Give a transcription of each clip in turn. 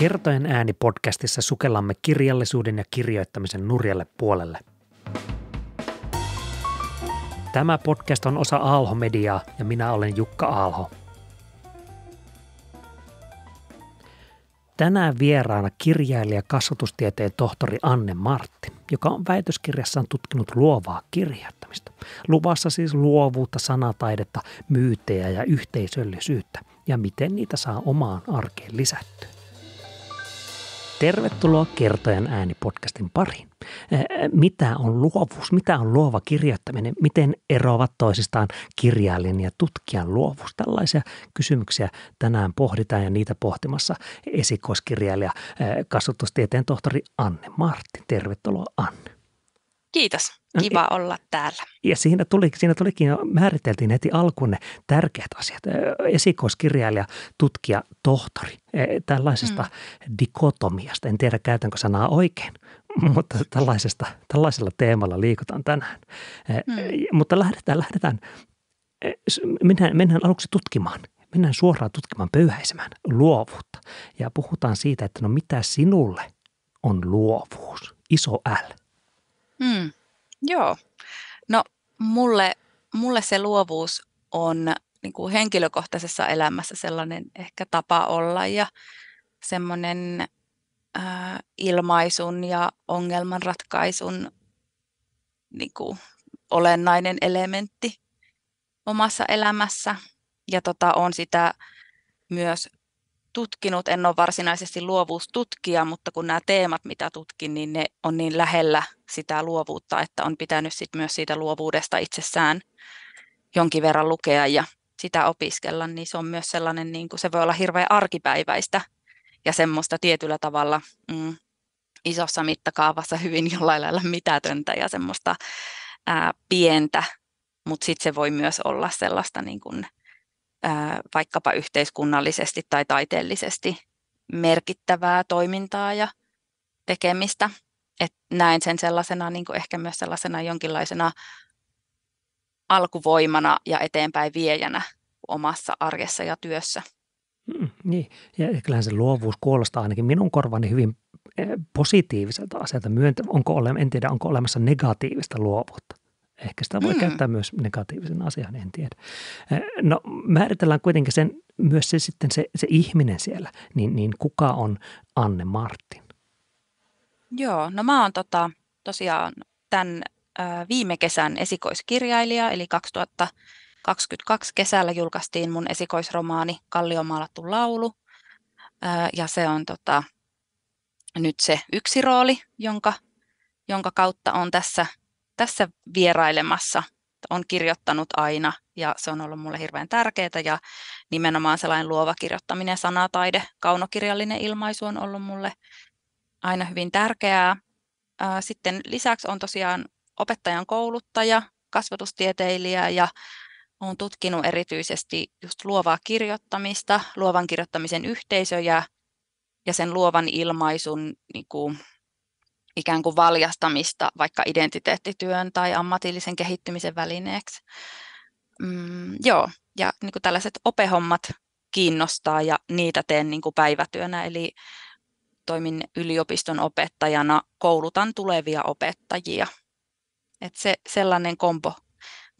Kertojen ääni podcastissa sukellamme kirjallisuuden ja kirjoittamisen nurjalle puolelle. Tämä podcast on osa Aalho-mediaa ja minä olen Jukka Aalho. Tänään vieraana kirjailija kasvatustieteen tohtori Anne Martti, joka on väitöskirjassaan tutkinut luovaa kirjoittamista. Luvassa siis luovuutta, sanataidetta, myytejä ja yhteisöllisyyttä ja miten niitä saa omaan arkeen lisättyä. Tervetuloa Kertojan ääni podcastin pariin. Mitä on luovuus? Mitä on luova kirjoittaminen? Miten eroavat toisistaan kirjailijan ja tutkijan luovuus? Tällaisia kysymyksiä tänään pohditaan ja niitä pohtimassa esikoiskirjailija, kasvatustieteen tohtori Anne Martti. Tervetuloa Anne. Kiitos. No niin. Kiva olla täällä. Ja siinä, tuli, siinä tulikin jo, määriteltiin heti alkuun ne tärkeät asiat. Esikoiskirjailija, tutkija, tohtori. E, tällaisesta mm. dikotomiasta, en tiedä käytänkö sanaa oikein, mutta tällaisesta, tällaisella teemalla liikutaan tänään. E, mm. Mutta lähdetään, lähdetään e, mennään, mennään aluksi tutkimaan. Mennään suoraan tutkimaan pöyhäisemään luovuutta ja puhutaan siitä, että no mitä sinulle on luovuus, iso L – Mm, joo. No mulle, mulle se luovuus on niin kuin henkilökohtaisessa elämässä sellainen ehkä tapa olla ja semmoinen äh, ilmaisun ja ongelmanratkaisun niin kuin, olennainen elementti omassa elämässä. Ja tota, on sitä myös tutkinut, en ole varsinaisesti luovuustutkija, mutta kun nämä teemat, mitä tutkin, niin ne on niin lähellä sitä luovuutta, että on pitänyt sit myös siitä luovuudesta itsessään jonkin verran lukea ja sitä opiskella, niin se on myös sellainen, niin kuin se voi olla hirveän arkipäiväistä ja semmoista tietyllä tavalla mm, isossa mittakaavassa hyvin jollain lailla mitätöntä ja semmoista ää, pientä, mutta sitten se voi myös olla sellaista niin kuin vaikkapa yhteiskunnallisesti tai taiteellisesti merkittävää toimintaa ja tekemistä. Et näen sen sellaisena, niin kuin ehkä myös sellaisena jonkinlaisena alkuvoimana ja eteenpäin viejänä omassa arjessa ja työssä. Mm, niin, ja kyllähän se luovuus kuulostaa ainakin minun korvani hyvin eh, positiiviselta asialta myöntä. Onko ole, en tiedä, onko olemassa negatiivista luovuutta? Ehkä sitä voi mm. käyttää myös negatiivisen asian, en tiedä. No määritellään kuitenkin sen, myös se, sitten se, se ihminen siellä, niin, niin kuka on Anne Martin? Joo, no mä oon tota, tosiaan tämän viime kesän esikoiskirjailija, eli 2022 kesällä julkaistiin mun esikoisromaani maalattu laulu, ja se on tota, nyt se yksi rooli, jonka, jonka kautta on tässä – tässä vierailemassa on kirjoittanut aina ja se on ollut mulle hirveän tärkeää ja nimenomaan sellainen luova kirjoittaminen, sanataide, kaunokirjallinen ilmaisu on ollut mulle aina hyvin tärkeää. Sitten lisäksi on tosiaan opettajan kouluttaja, kasvatustieteilijä ja olen tutkinut erityisesti just luovaa kirjoittamista, luovan kirjoittamisen yhteisöjä ja sen luovan ilmaisun niin kuin, ikään kuin valjastamista vaikka identiteettityön tai ammatillisen kehittymisen välineeksi. Mm, joo, ja niin kuin tällaiset opehommat kiinnostaa ja niitä teen niin kuin päivätyönä, eli toimin yliopiston opettajana, koulutan tulevia opettajia. Et se sellainen kompo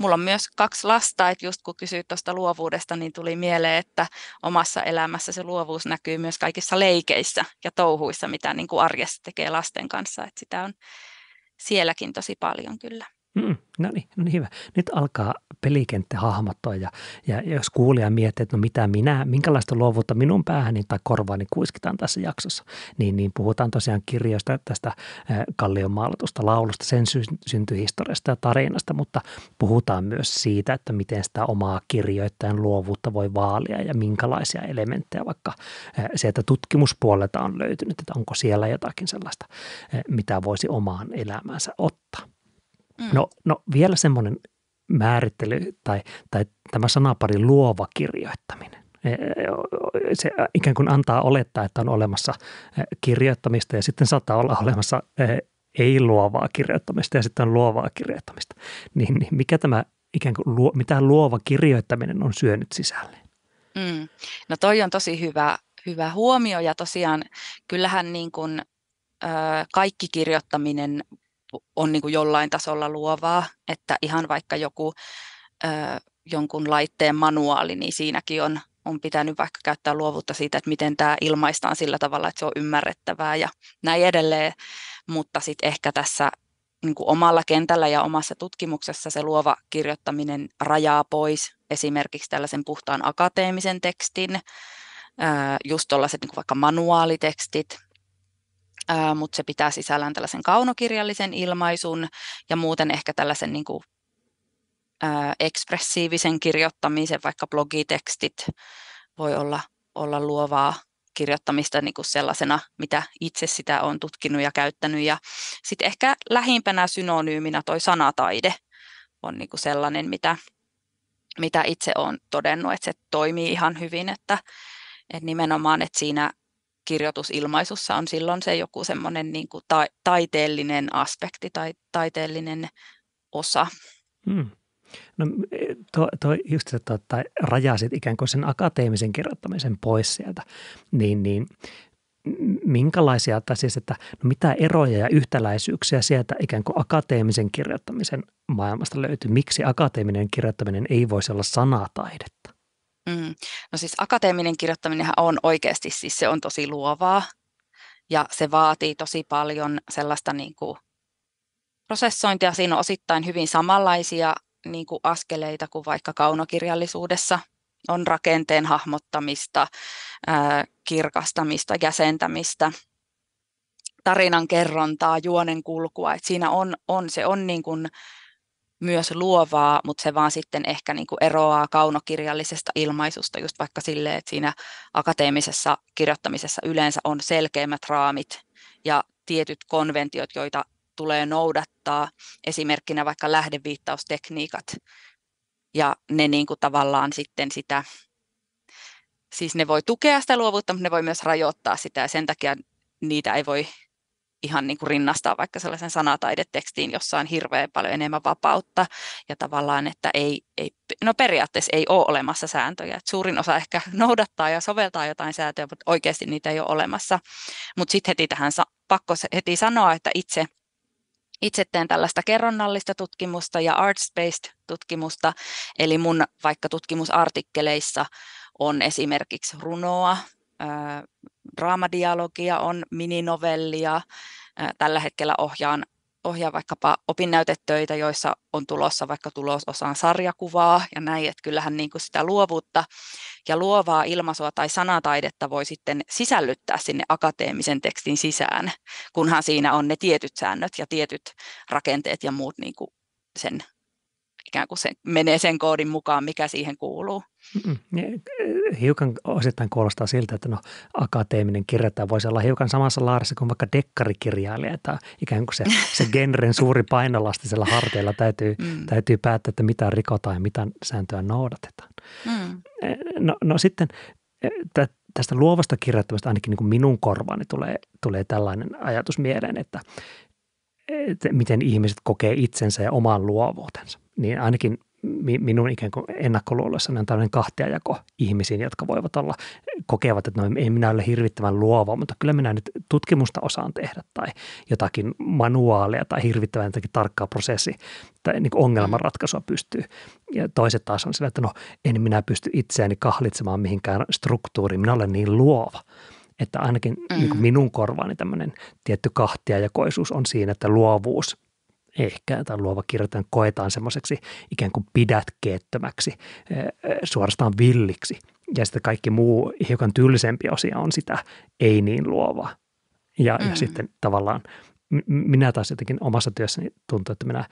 mulla on myös kaksi lasta, että just kun kysyit tuosta luovuudesta, niin tuli mieleen, että omassa elämässä se luovuus näkyy myös kaikissa leikeissä ja touhuissa, mitä niin kuin arjessa tekee lasten kanssa, että sitä on sielläkin tosi paljon kyllä. Mm, no niin, no niin hyvä. Nyt alkaa pelikenttä hahmottua ja, ja jos kuulija miettii, että no mitä minä, minkälaista luovuutta minun päähäni tai korvaani kuiskitaan tässä jaksossa, niin, niin puhutaan tosiaan kirjoista, tästä kallion maalatusta laulusta, sen sy- syntyhistoriasta ja tarinasta, mutta puhutaan myös siitä, että miten sitä omaa kirjoittajan luovuutta voi vaalia ja minkälaisia elementtejä vaikka sieltä tutkimuspuolelta on löytynyt, että onko siellä jotakin sellaista, mitä voisi omaan elämäänsä ottaa. Mm. No, no vielä semmoinen määrittely tai, tai tämä sanapari luova kirjoittaminen. E, e, se ikään kuin antaa olettaa, että on olemassa kirjoittamista ja sitten saattaa olla olemassa ei-luovaa kirjoittamista ja sitten on luovaa kirjoittamista. Niin, niin mikä tämä ikään kuin, mitä luova kirjoittaminen on syönyt sisälle? Mm. No toi on tosi hyvä, hyvä huomio ja tosiaan kyllähän niin kuin, ö, kaikki kirjoittaminen on niin kuin jollain tasolla luovaa, että ihan vaikka joku ö, jonkun laitteen manuaali, niin siinäkin on, on pitänyt vaikka käyttää luovuutta siitä, että miten tämä ilmaistaan sillä tavalla, että se on ymmärrettävää ja näin edelleen, mutta sitten ehkä tässä niin kuin omalla kentällä ja omassa tutkimuksessa se luova kirjoittaminen rajaa pois esimerkiksi tällaisen puhtaan akateemisen tekstin, just tuollaiset niin vaikka manuaalitekstit mutta se pitää sisällään tällaisen kaunokirjallisen ilmaisun ja muuten ehkä tällaisen niin kuin, ää, ekspressiivisen kirjoittamisen, vaikka blogitekstit voi olla, olla luovaa kirjoittamista niin kuin sellaisena, mitä itse sitä on tutkinut ja käyttänyt. Ja sitten ehkä lähimpänä synonyyminä toi sanataide on niin kuin sellainen, mitä, mitä itse olen todennut, että se toimii ihan hyvin, että, että nimenomaan, että siinä kirjoitusilmaisussa on silloin se joku semmoinen niin kuin ta- taiteellinen aspekti tai taiteellinen osa. Hmm. No e, tuo, tuo just, että, että rajasit ikään kuin sen akateemisen kirjoittamisen pois sieltä, niin, niin minkälaisia, tai siis, että no mitä eroja ja yhtäläisyyksiä sieltä ikään kuin akateemisen kirjoittamisen maailmasta löytyy? Miksi akateeminen kirjoittaminen ei voisi olla sanataidetta? Mm. No siis akateeminen kirjoittaminenhan on oikeasti, siis se on tosi luovaa ja se vaatii tosi paljon sellaista niin kuin prosessointia. Siinä on osittain hyvin samanlaisia niin kuin askeleita kuin vaikka kaunokirjallisuudessa. On rakenteen hahmottamista, ää, kirkastamista, jäsentämistä, tarinan kerrontaa, juonen kulkua. Et siinä on, on, se on niin kuin myös luovaa, mutta se vaan sitten ehkä niin kuin eroaa kaunokirjallisesta ilmaisusta just vaikka silleen, että siinä akateemisessa kirjoittamisessa yleensä on selkeimmät raamit ja tietyt konventiot, joita tulee noudattaa, esimerkkinä vaikka lähdeviittaustekniikat, ja ne niin kuin tavallaan sitten sitä, siis ne voi tukea sitä luovuutta, mutta ne voi myös rajoittaa sitä, ja sen takia niitä ei voi ihan niin kuin rinnastaa vaikka sellaisen sanataidetekstiin, jossa on hirveän paljon enemmän vapautta ja tavallaan, että ei, ei no periaatteessa ei ole olemassa sääntöjä. Et suurin osa ehkä noudattaa ja soveltaa jotain sääntöjä, mutta oikeasti niitä ei ole olemassa. Mutta sitten heti tähän pakko heti sanoa, että itse itse teen tällaista kerronnallista tutkimusta ja arts-based tutkimusta, eli mun vaikka tutkimusartikkeleissa on esimerkiksi runoa draamadialogia, on mininovellia. tällä hetkellä ohjaan, ohjaan vaikkapa opinnäytetöitä, joissa on tulossa vaikka tulososaan sarjakuvaa ja näin, että kyllähän niin kuin sitä luovuutta ja luovaa ilmaisua tai sanataidetta voi sitten sisällyttää sinne akateemisen tekstin sisään, kunhan siinä on ne tietyt säännöt ja tietyt rakenteet ja muut niin kuin sen ikään kuin se menee sen koodin mukaan, mikä siihen kuuluu. Eh, hiukan osittain kuulostaa siltä, että no akateeminen kirjoittaja voisi olla hiukan samassa laarissa kuin vaikka dekkarikirjailija, että ikään kuin se, se genren suuri painolasti siellä harteilla täytyy, mm. täytyy päättää, että mitä rikotaan ja mitä sääntöä noudatetaan. Mm. Eh, no, no sitten eh, tästä luovasta kirjoittamista ainakin niin kuin minun korvaani tulee, tulee tällainen ajatus mieleen, että, että miten ihmiset kokee itsensä ja oman luovuutensa. Niin ainakin minun ikään kuin ennakkoluuloissani on tällainen kahtiajako ihmisiin, jotka voivat olla, kokevat, että no en minä ole hirvittävän luova, mutta kyllä minä nyt tutkimusta osaan tehdä tai jotakin manuaalia tai hirvittävän jotakin tarkkaa prosessi tai niin ongelmanratkaisua pystyy. Ja toiset taas on sillä, että no en minä pysty itseäni kahlitsemaan mihinkään struktuuriin, minä olen niin luova. Että ainakin mm. niin kuin minun korvaani tämmöinen tietty kahtiajakoisuus on siinä, että luovuus ehkä tai luova kirjoitan koetaan semmoiseksi ikään kuin pidätkeettömäksi, eh, eh, suorastaan villiksi. Ja sitten kaikki muu hiukan tyylisempi osia on sitä ei niin luova Ja, mm. ja sitten tavallaan minä taas jotenkin omassa työssäni tuntuu, että minä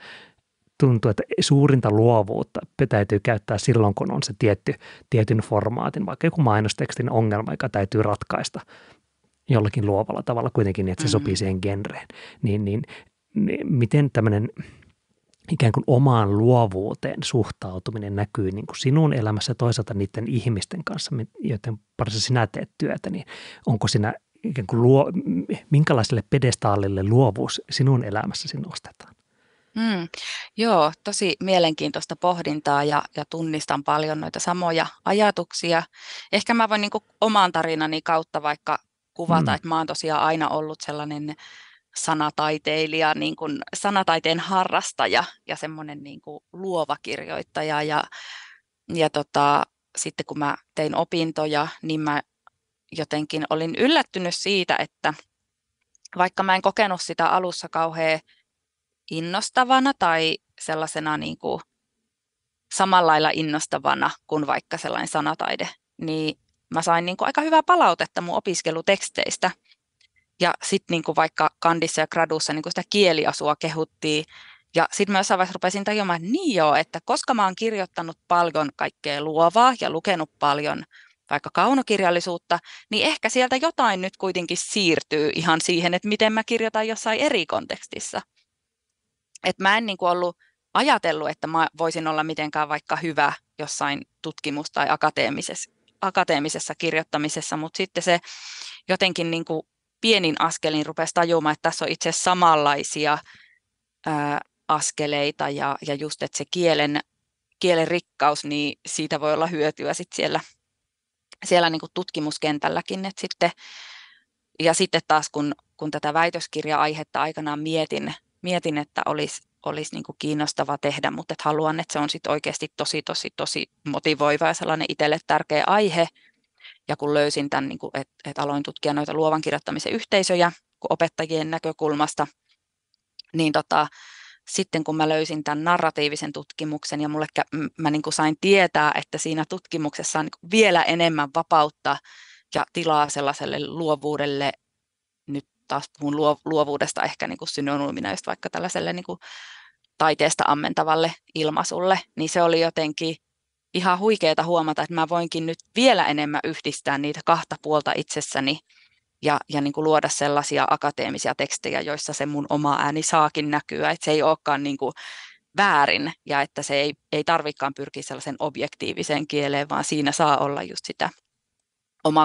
tuntuu, että suurinta luovuutta täytyy käyttää silloin, kun on se tietty, tietyn formaatin, vaikka joku mainostekstin ongelma, joka täytyy ratkaista jollakin luovalla tavalla kuitenkin, niin että se mm-hmm. sopii siihen genreen. Niin, niin, niin miten tämmöinen ikään kuin omaan luovuuteen suhtautuminen näkyy niin kuin sinun elämässä toisaalta niiden ihmisten kanssa, joiden parissa sinä teet työtä, niin onko sinä ikään kuin luo, minkälaiselle pedestaalille luovuus sinun elämässäsi nostetaan? Mm. Joo, tosi mielenkiintoista pohdintaa ja, ja tunnistan paljon noita samoja ajatuksia. Ehkä mä voin niin kuin oman tarinani kautta vaikka kuvata, mm. että mä oon tosiaan aina ollut sellainen sanataiteilija, niin kuin sanataiteen harrastaja ja semmoinen niin kuin luova kirjoittaja. Ja, ja tota, sitten kun mä tein opintoja, niin mä jotenkin olin yllättynyt siitä, että vaikka mä en kokenut sitä alussa kauhean innostavana tai sellaisena niin kuin samalla lailla innostavana kuin vaikka sellainen sanataide, niin mä sain niin kuin aika hyvää palautetta mun opiskeluteksteistä. Ja sitten niin kuin vaikka kandissa ja gradussa niin kuin sitä kieliasua kehuttiin. Ja sitten mä jossain vaiheessa rupesin tajumaan, että niin joo, että koska mä oon kirjoittanut paljon kaikkea luovaa ja lukenut paljon vaikka kaunokirjallisuutta, niin ehkä sieltä jotain nyt kuitenkin siirtyy ihan siihen, että miten mä kirjoitan jossain eri kontekstissa että mä en niin kuin ollut ajatellut, että mä voisin olla mitenkään vaikka hyvä jossain tutkimus- tai akateemisessa, akateemisessa kirjoittamisessa, mutta sitten se jotenkin niin kuin pienin askelin rupesi tajumaan, että tässä on itse samanlaisia ää, askeleita ja, ja just, että se kielen, kielen rikkaus, niin siitä voi olla hyötyä sitten siellä, siellä niin kuin tutkimuskentälläkin. Et sitten, ja sitten taas kun, kun tätä väitöskirja-aihetta aikanaan mietin, mietin, että olisi olisi niin kiinnostava tehdä, mutta et haluan, että se on sit oikeasti tosi, tosi, tosi motivoiva ja sellainen itselle tärkeä aihe. Ja kun löysin tämän, niin että et aloin tutkia noita luovan kirjoittamisen yhteisöjä opettajien näkökulmasta, niin tota, sitten kun mä löysin tämän narratiivisen tutkimuksen ja mulle, mä niin sain tietää, että siinä tutkimuksessa on niin vielä enemmän vapautta ja tilaa sellaiselle luovuudelle nyt taas puhun luovuudesta ehkä niin kuin synonyyminä just vaikka tällaiselle niin kuin taiteesta ammentavalle ilmaisulle, niin se oli jotenkin ihan huikeaa huomata, että mä voinkin nyt vielä enemmän yhdistää niitä kahta puolta itsessäni ja, ja niin kuin luoda sellaisia akateemisia tekstejä, joissa se mun oma ääni saakin näkyä, että se ei olekaan niin kuin väärin ja että se ei, ei tarvikaan pyrkiä sellaisen objektiiviseen kieleen, vaan siinä saa olla just sitä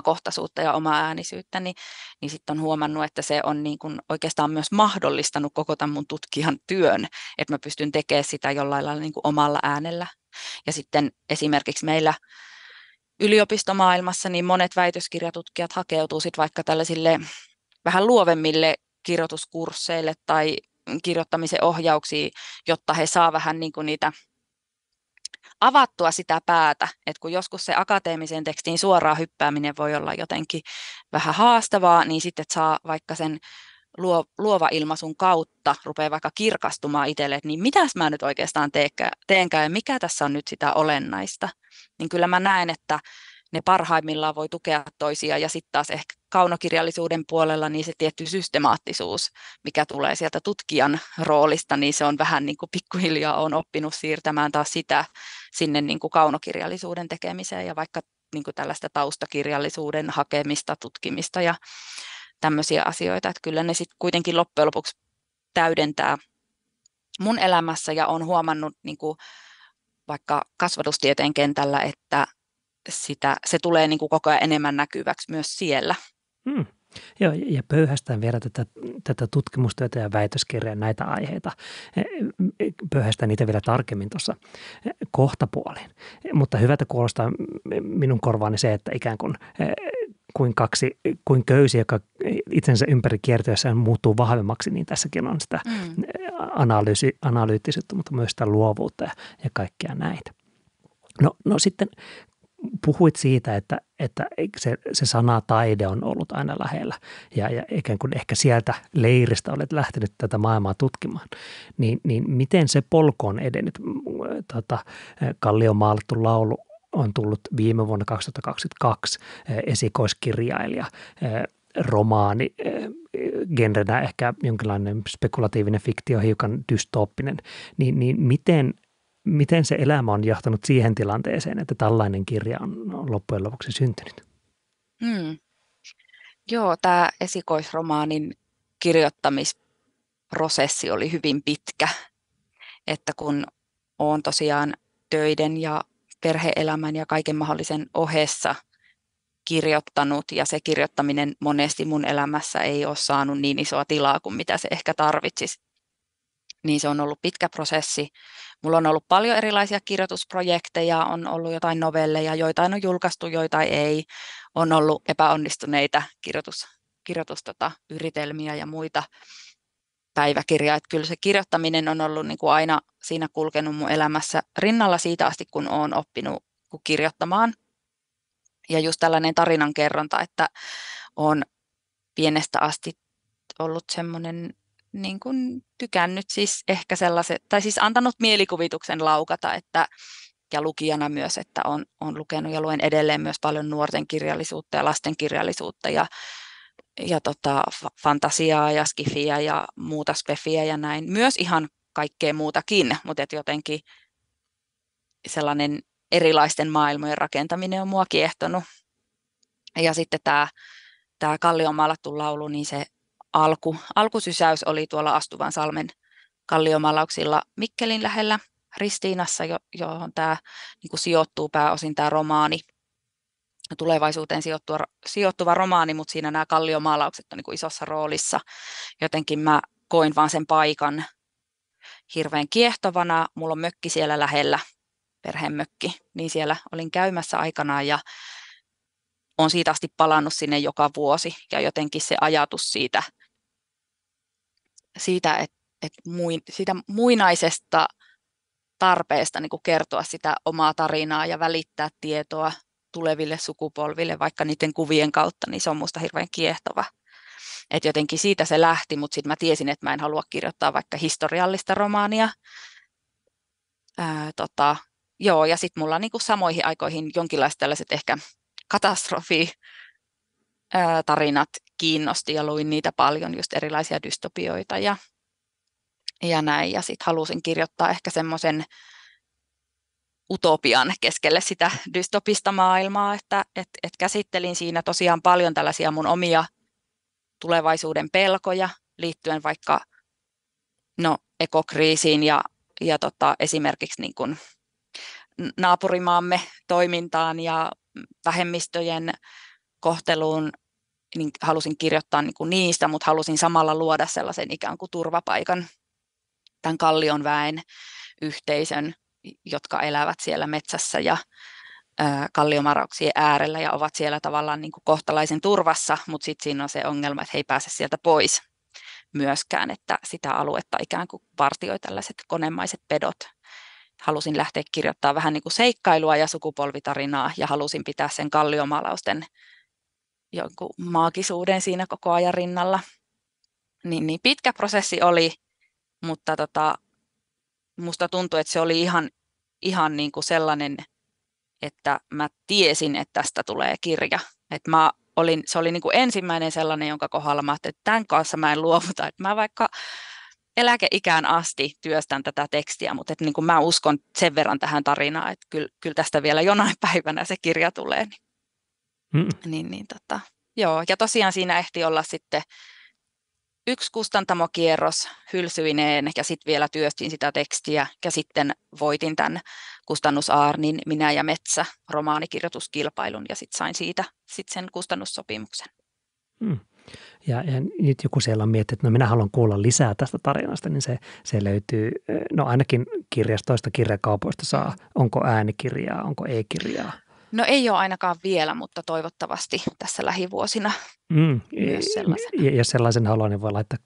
kohtaisuutta ja omaa äänisyyttä, niin, niin sitten on huomannut, että se on niin kuin oikeastaan myös mahdollistanut koko tämän mun tutkijan työn, että mä pystyn tekemään sitä jollain lailla niin kuin omalla äänellä. Ja sitten esimerkiksi meillä yliopistomaailmassa niin monet väitöskirjatutkijat hakeutuu sitten vaikka tällaisille vähän luovemmille kirjoituskursseille tai kirjoittamisen ohjauksiin, jotta he saa vähän niin kuin niitä avattua sitä päätä, että kun joskus se akateemiseen tekstiin suoraan hyppääminen voi olla jotenkin vähän haastavaa, niin sitten saa vaikka sen luo, luova ilmaisun kautta rupeaa vaikka kirkastumaan itselle, että niin mitäs mä nyt oikeastaan teenkään, teenkään ja mikä tässä on nyt sitä olennaista. Niin kyllä mä näen, että ne parhaimmillaan voi tukea toisia ja sitten taas ehkä kaunokirjallisuuden puolella niin se tietty systemaattisuus, mikä tulee sieltä tutkijan roolista, niin se on vähän niin kuin pikkuhiljaa on oppinut siirtämään taas sitä sinne niin kuin kaunokirjallisuuden tekemiseen ja vaikka niin kuin tällaista taustakirjallisuuden hakemista, tutkimista ja tämmöisiä asioita, että kyllä ne sitten kuitenkin loppujen lopuksi täydentää mun elämässä ja on huomannut niin kuin vaikka kasvatustieteen kentällä, että sitä, se tulee niin kuin koko ajan enemmän näkyväksi myös siellä. Hmm. Joo, ja pöyhästään vielä tätä, tätä tutkimustyötä ja väitöskirjaa näitä aiheita. E, e, pöyhästään niitä vielä tarkemmin tuossa e, kohtapuoliin. Mutta hyvältä kuulostaa minun korvaani se, että ikään kuin kuin kaksi, kuin köysi, joka itsensä ympäri kiertyessään muuttuu vahvemmaksi, niin tässäkin on sitä mm. analyysi, analyyttisyyttä, mutta myös sitä luovuutta ja, ja kaikkea näitä. No, no sitten puhuit siitä, että, että se, se sana taide on ollut aina lähellä ja, ja ikään kuin ehkä sieltä leiristä olet lähtenyt tätä maailmaa tutkimaan, niin, niin miten se polku on edennyt? Tota, Kallio maalattu laulu on tullut viime vuonna 2022 eh, esikoiskirjailija eh, romaani, eh, genrenä ehkä jonkinlainen spekulatiivinen fiktio, hiukan dystooppinen, niin, niin miten miten se elämä on johtanut siihen tilanteeseen, että tällainen kirja on loppujen lopuksi syntynyt? Hmm. Joo, tämä esikoisromaanin kirjoittamisprosessi oli hyvin pitkä, että kun olen tosiaan töiden ja perheelämän ja kaiken mahdollisen ohessa kirjoittanut ja se kirjoittaminen monesti mun elämässä ei ole saanut niin isoa tilaa kuin mitä se ehkä tarvitsisi, niin se on ollut pitkä prosessi. Mulla on ollut paljon erilaisia kirjoitusprojekteja, on ollut jotain novelleja, joitain on julkaistu, joitain ei. On ollut epäonnistuneita kirjoitus, kirjoitusyritelmiä tota, ja muita päiväkirjaa. Että kyllä se kirjoittaminen on ollut niin kuin aina siinä kulkenut mun elämässä rinnalla siitä asti, kun olen oppinut kirjoittamaan. Ja just tällainen tarinankerronta, että on pienestä asti ollut semmoinen niin kuin tykännyt siis ehkä sellaiset, tai siis antanut mielikuvituksen laukata, että, ja lukijana myös, että on, on lukenut ja luen edelleen myös paljon nuorten kirjallisuutta ja lasten kirjallisuutta ja, ja tota, fantasiaa ja skifiä ja muuta spefiä ja näin. Myös ihan kaikkea muutakin, mutta et jotenkin sellainen erilaisten maailmojen rakentaminen on mua kiehtonut. Ja sitten tämä, Kalliomaalattu laulu, niin se, alku. Alkusysäys oli tuolla Astuvan salmen kalliomalauksilla Mikkelin lähellä Ristiinassa, jo, johon tämä niin kuin sijoittuu pääosin tämä romaani, tulevaisuuteen sijoittuva, sijoittuva romaani, mutta siinä nämä kalliomaalaukset on niin kuin isossa roolissa. Jotenkin mä koin vaan sen paikan hirveän kiehtovana. Mulla on mökki siellä lähellä, mökki, niin siellä olin käymässä aikanaan ja on siitä asti palannut sinne joka vuosi ja jotenkin se ajatus siitä siitä, että, että muin, siitä muinaisesta tarpeesta niin kertoa sitä omaa tarinaa ja välittää tietoa tuleville sukupolville, vaikka niiden kuvien kautta, niin se on minusta hirveän kiehtova. Et jotenkin siitä se lähti, mutta sitten mä tiesin, että mä en halua kirjoittaa vaikka historiallista romaania. Öö, tota, joo, ja sitten mulla niinku samoihin aikoihin jonkinlaiset tällaiset ehkä katastrofi tarinat kiinnosti ja luin niitä paljon, just erilaisia dystopioita ja, ja näin. Ja sitten halusin kirjoittaa ehkä semmoisen utopian keskelle sitä dystopista maailmaa, että et, et käsittelin siinä tosiaan paljon tällaisia mun omia tulevaisuuden pelkoja liittyen vaikka no, ekokriisiin ja, ja tota, esimerkiksi niin kuin naapurimaamme toimintaan ja vähemmistöjen kohteluun niin halusin kirjoittaa niin kuin niistä, mutta halusin samalla luoda sellaisen ikään kuin turvapaikan tämän kallion väen yhteisön, jotka elävät siellä metsässä ja kalliomarauksien äärellä ja ovat siellä tavallaan niin kuin kohtalaisen turvassa, mutta sitten siinä on se ongelma, että he ei pääse sieltä pois myöskään, että sitä aluetta ikään kuin vartioi tällaiset konemaiset pedot. Halusin lähteä kirjoittamaan vähän niin kuin seikkailua ja sukupolvitarinaa ja halusin pitää sen kalliomaalausten jonkun maagisuuden siinä koko ajan rinnalla. Niin, niin pitkä prosessi oli, mutta tota, musta tuntui, että se oli ihan, ihan niin kuin sellainen, että mä tiesin, että tästä tulee kirja. Että mä olin, se oli niin kuin ensimmäinen sellainen, jonka kohdalla mä että tämän kanssa mä en luovuta. Että mä vaikka eläkeikään asti työstän tätä tekstiä, mutta et niin kuin mä uskon sen verran tähän tarinaan, että kyllä, kyllä tästä vielä jonain päivänä se kirja tulee. Niin Mm. Niin, niin tota, joo. Ja tosiaan siinä ehti olla sitten yksi kustantamokierros hylsyineen ja sitten vielä työstin sitä tekstiä ja sitten voitin tämän kustannusaarnin Minä ja metsä romaanikirjoituskilpailun ja sitten sain siitä sit sen kustannussopimuksen. Hmm. Ja, ja nyt joku siellä on miettinyt, että no minä haluan kuulla lisää tästä tarinasta, niin se, se löytyy, eh, no ainakin kirjastoista, kirjakaupoista saa, onko äänikirjaa, onko e-kirjaa. No ei ole ainakaan vielä, mutta toivottavasti tässä lähivuosina mm. myös sellaisen. Ja, ja sellaisen haluan, niin voi laittaa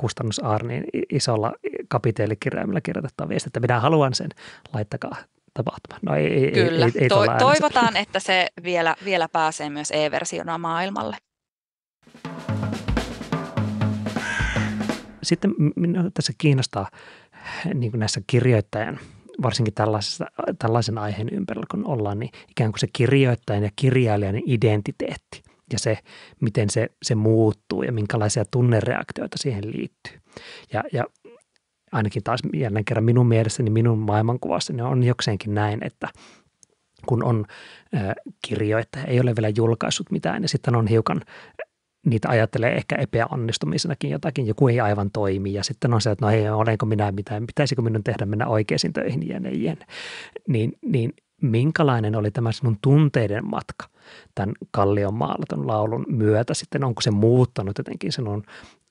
Arniin isolla kapiteelikirjaimella kirjoitettua viesti, että minä haluan sen, laittakaa tapahtumaan. No ei, ei, Kyllä, ei, ei to- toivotaan, että se vielä, vielä pääsee myös e-versiona maailmalle. Sitten minua tässä kiinnostaa niin näissä kirjoittajan – varsinkin tällaisen aiheen ympärillä, kun ollaan, niin ikään kuin se kirjoittajan ja kirjailijan identiteetti ja se, miten se, se muuttuu ja minkälaisia tunnereaktioita siihen liittyy. Ja, ja ainakin taas jälleen kerran minun mielessäni, niin minun maailmankuvassani niin on jokseenkin näin, että kun on ö, kirjoittaja, ei ole vielä julkaissut mitään ja sitten on hiukan niitä ajattelee ehkä epäonnistumisenakin jotakin, joku ei aivan toimi ja sitten on se, että no hei, olenko minä mitään, pitäisikö minun tehdä mennä oikeisiin töihin ja jene. Niin, niin minkälainen oli tämä sinun tunteiden matka tämän Kallion maalla, tämän laulun myötä sitten, onko se muuttanut jotenkin sinun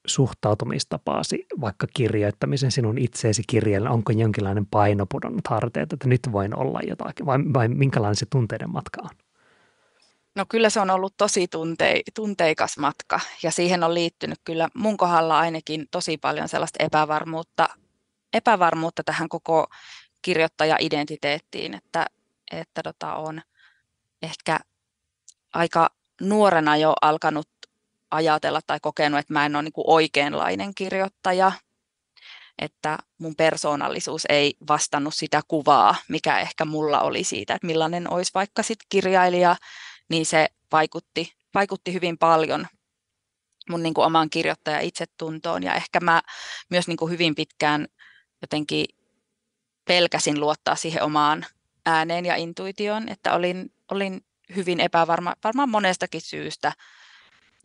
suhtautumistapaasi, vaikka kirjoittamisen sinun itseesi kirjalle, onko jonkinlainen paino pudonnut harteet, että nyt voin olla jotakin, vai, vai minkälainen se tunteiden matka on? No kyllä se on ollut tosi tunte, tunteikas matka ja siihen on liittynyt kyllä mun kohdalla ainakin tosi paljon sellaista epävarmuutta, epävarmuutta tähän koko kirjoittaja-identiteettiin, että, että tota, on ehkä aika nuorena jo alkanut ajatella tai kokenut, että mä en ole niin oikeanlainen kirjoittaja, että mun persoonallisuus ei vastannut sitä kuvaa, mikä ehkä mulla oli siitä, että millainen olisi vaikka sit kirjailija niin se vaikutti, vaikutti hyvin paljon mun niin kuin omaan kirjoittajan itsetuntoon. Ja ehkä mä myös niin kuin hyvin pitkään jotenkin pelkäsin luottaa siihen omaan ääneen ja intuitioon, että olin, olin hyvin epävarma varmaan monestakin syystä.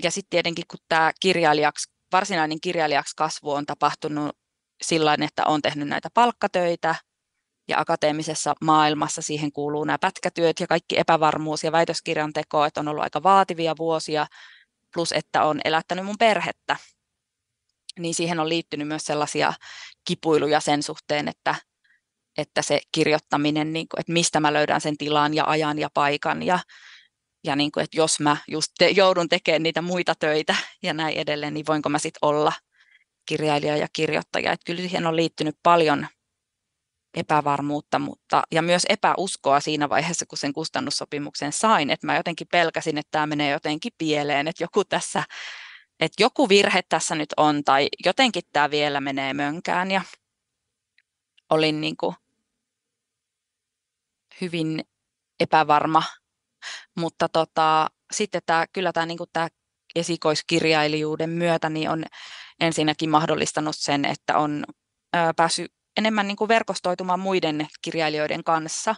Ja sitten tietenkin, kun tämä kirjailijaksi, varsinainen kirjailijaksi kasvu on tapahtunut sillä että olen tehnyt näitä palkkatöitä, ja akateemisessa maailmassa siihen kuuluu nämä pätkätyöt ja kaikki epävarmuus ja väitöskirjan teko, että on ollut aika vaativia vuosia, plus että on elättänyt mun perhettä. Niin siihen on liittynyt myös sellaisia kipuiluja sen suhteen, että, että se kirjoittaminen, niin kuin, että mistä mä löydän sen tilan ja ajan ja paikan ja, ja niin kuin, että jos mä just te, joudun tekemään niitä muita töitä ja näin edelleen, niin voinko mä sitten olla kirjailija ja kirjoittaja. Että kyllä siihen on liittynyt paljon epävarmuutta mutta, ja myös epäuskoa siinä vaiheessa, kun sen kustannussopimuksen sain, että mä jotenkin pelkäsin, että tämä menee jotenkin pieleen, että joku tässä, että joku virhe tässä nyt on tai jotenkin tämä vielä menee mönkään ja olin niin kuin hyvin epävarma, mutta tota, sitten tämä, kyllä tämä, niin kuin tämä esikoiskirjailijuuden myötä niin on ensinnäkin mahdollistanut sen, että on päässyt enemmän niin kuin verkostoitumaan muiden kirjailijoiden kanssa.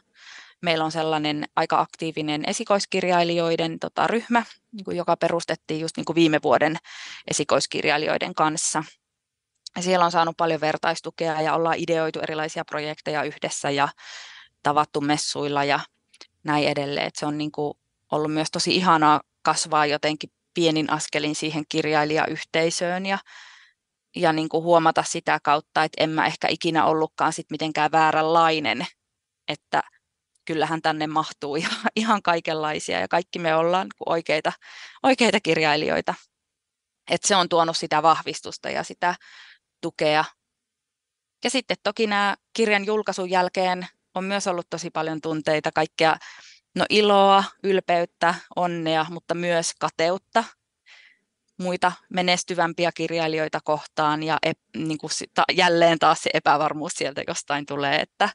Meillä on sellainen aika aktiivinen esikoiskirjailijoiden tota, ryhmä, niin kuin, joka perustettiin just niin kuin viime vuoden esikoiskirjailijoiden kanssa. Ja siellä on saanut paljon vertaistukea ja ollaan ideoitu erilaisia projekteja yhdessä ja tavattu messuilla ja näin edelleen. Et se on niin kuin ollut myös tosi ihanaa kasvaa jotenkin pienin askelin siihen kirjailijayhteisöön ja ja niin kuin huomata sitä kautta, että en mä ehkä ikinä ollutkaan sit mitenkään vääränlainen, että kyllähän tänne mahtuu ihan, ihan kaikenlaisia ja kaikki me ollaan niin oikeita, oikeita kirjailijoita. Et se on tuonut sitä vahvistusta ja sitä tukea. Ja sitten toki nämä kirjan julkaisun jälkeen on myös ollut tosi paljon tunteita, kaikkea no iloa, ylpeyttä, onnea, mutta myös kateutta muita menestyvämpiä kirjailijoita kohtaan ja e, niin kuin, ta, jälleen taas se epävarmuus sieltä jostain tulee, että,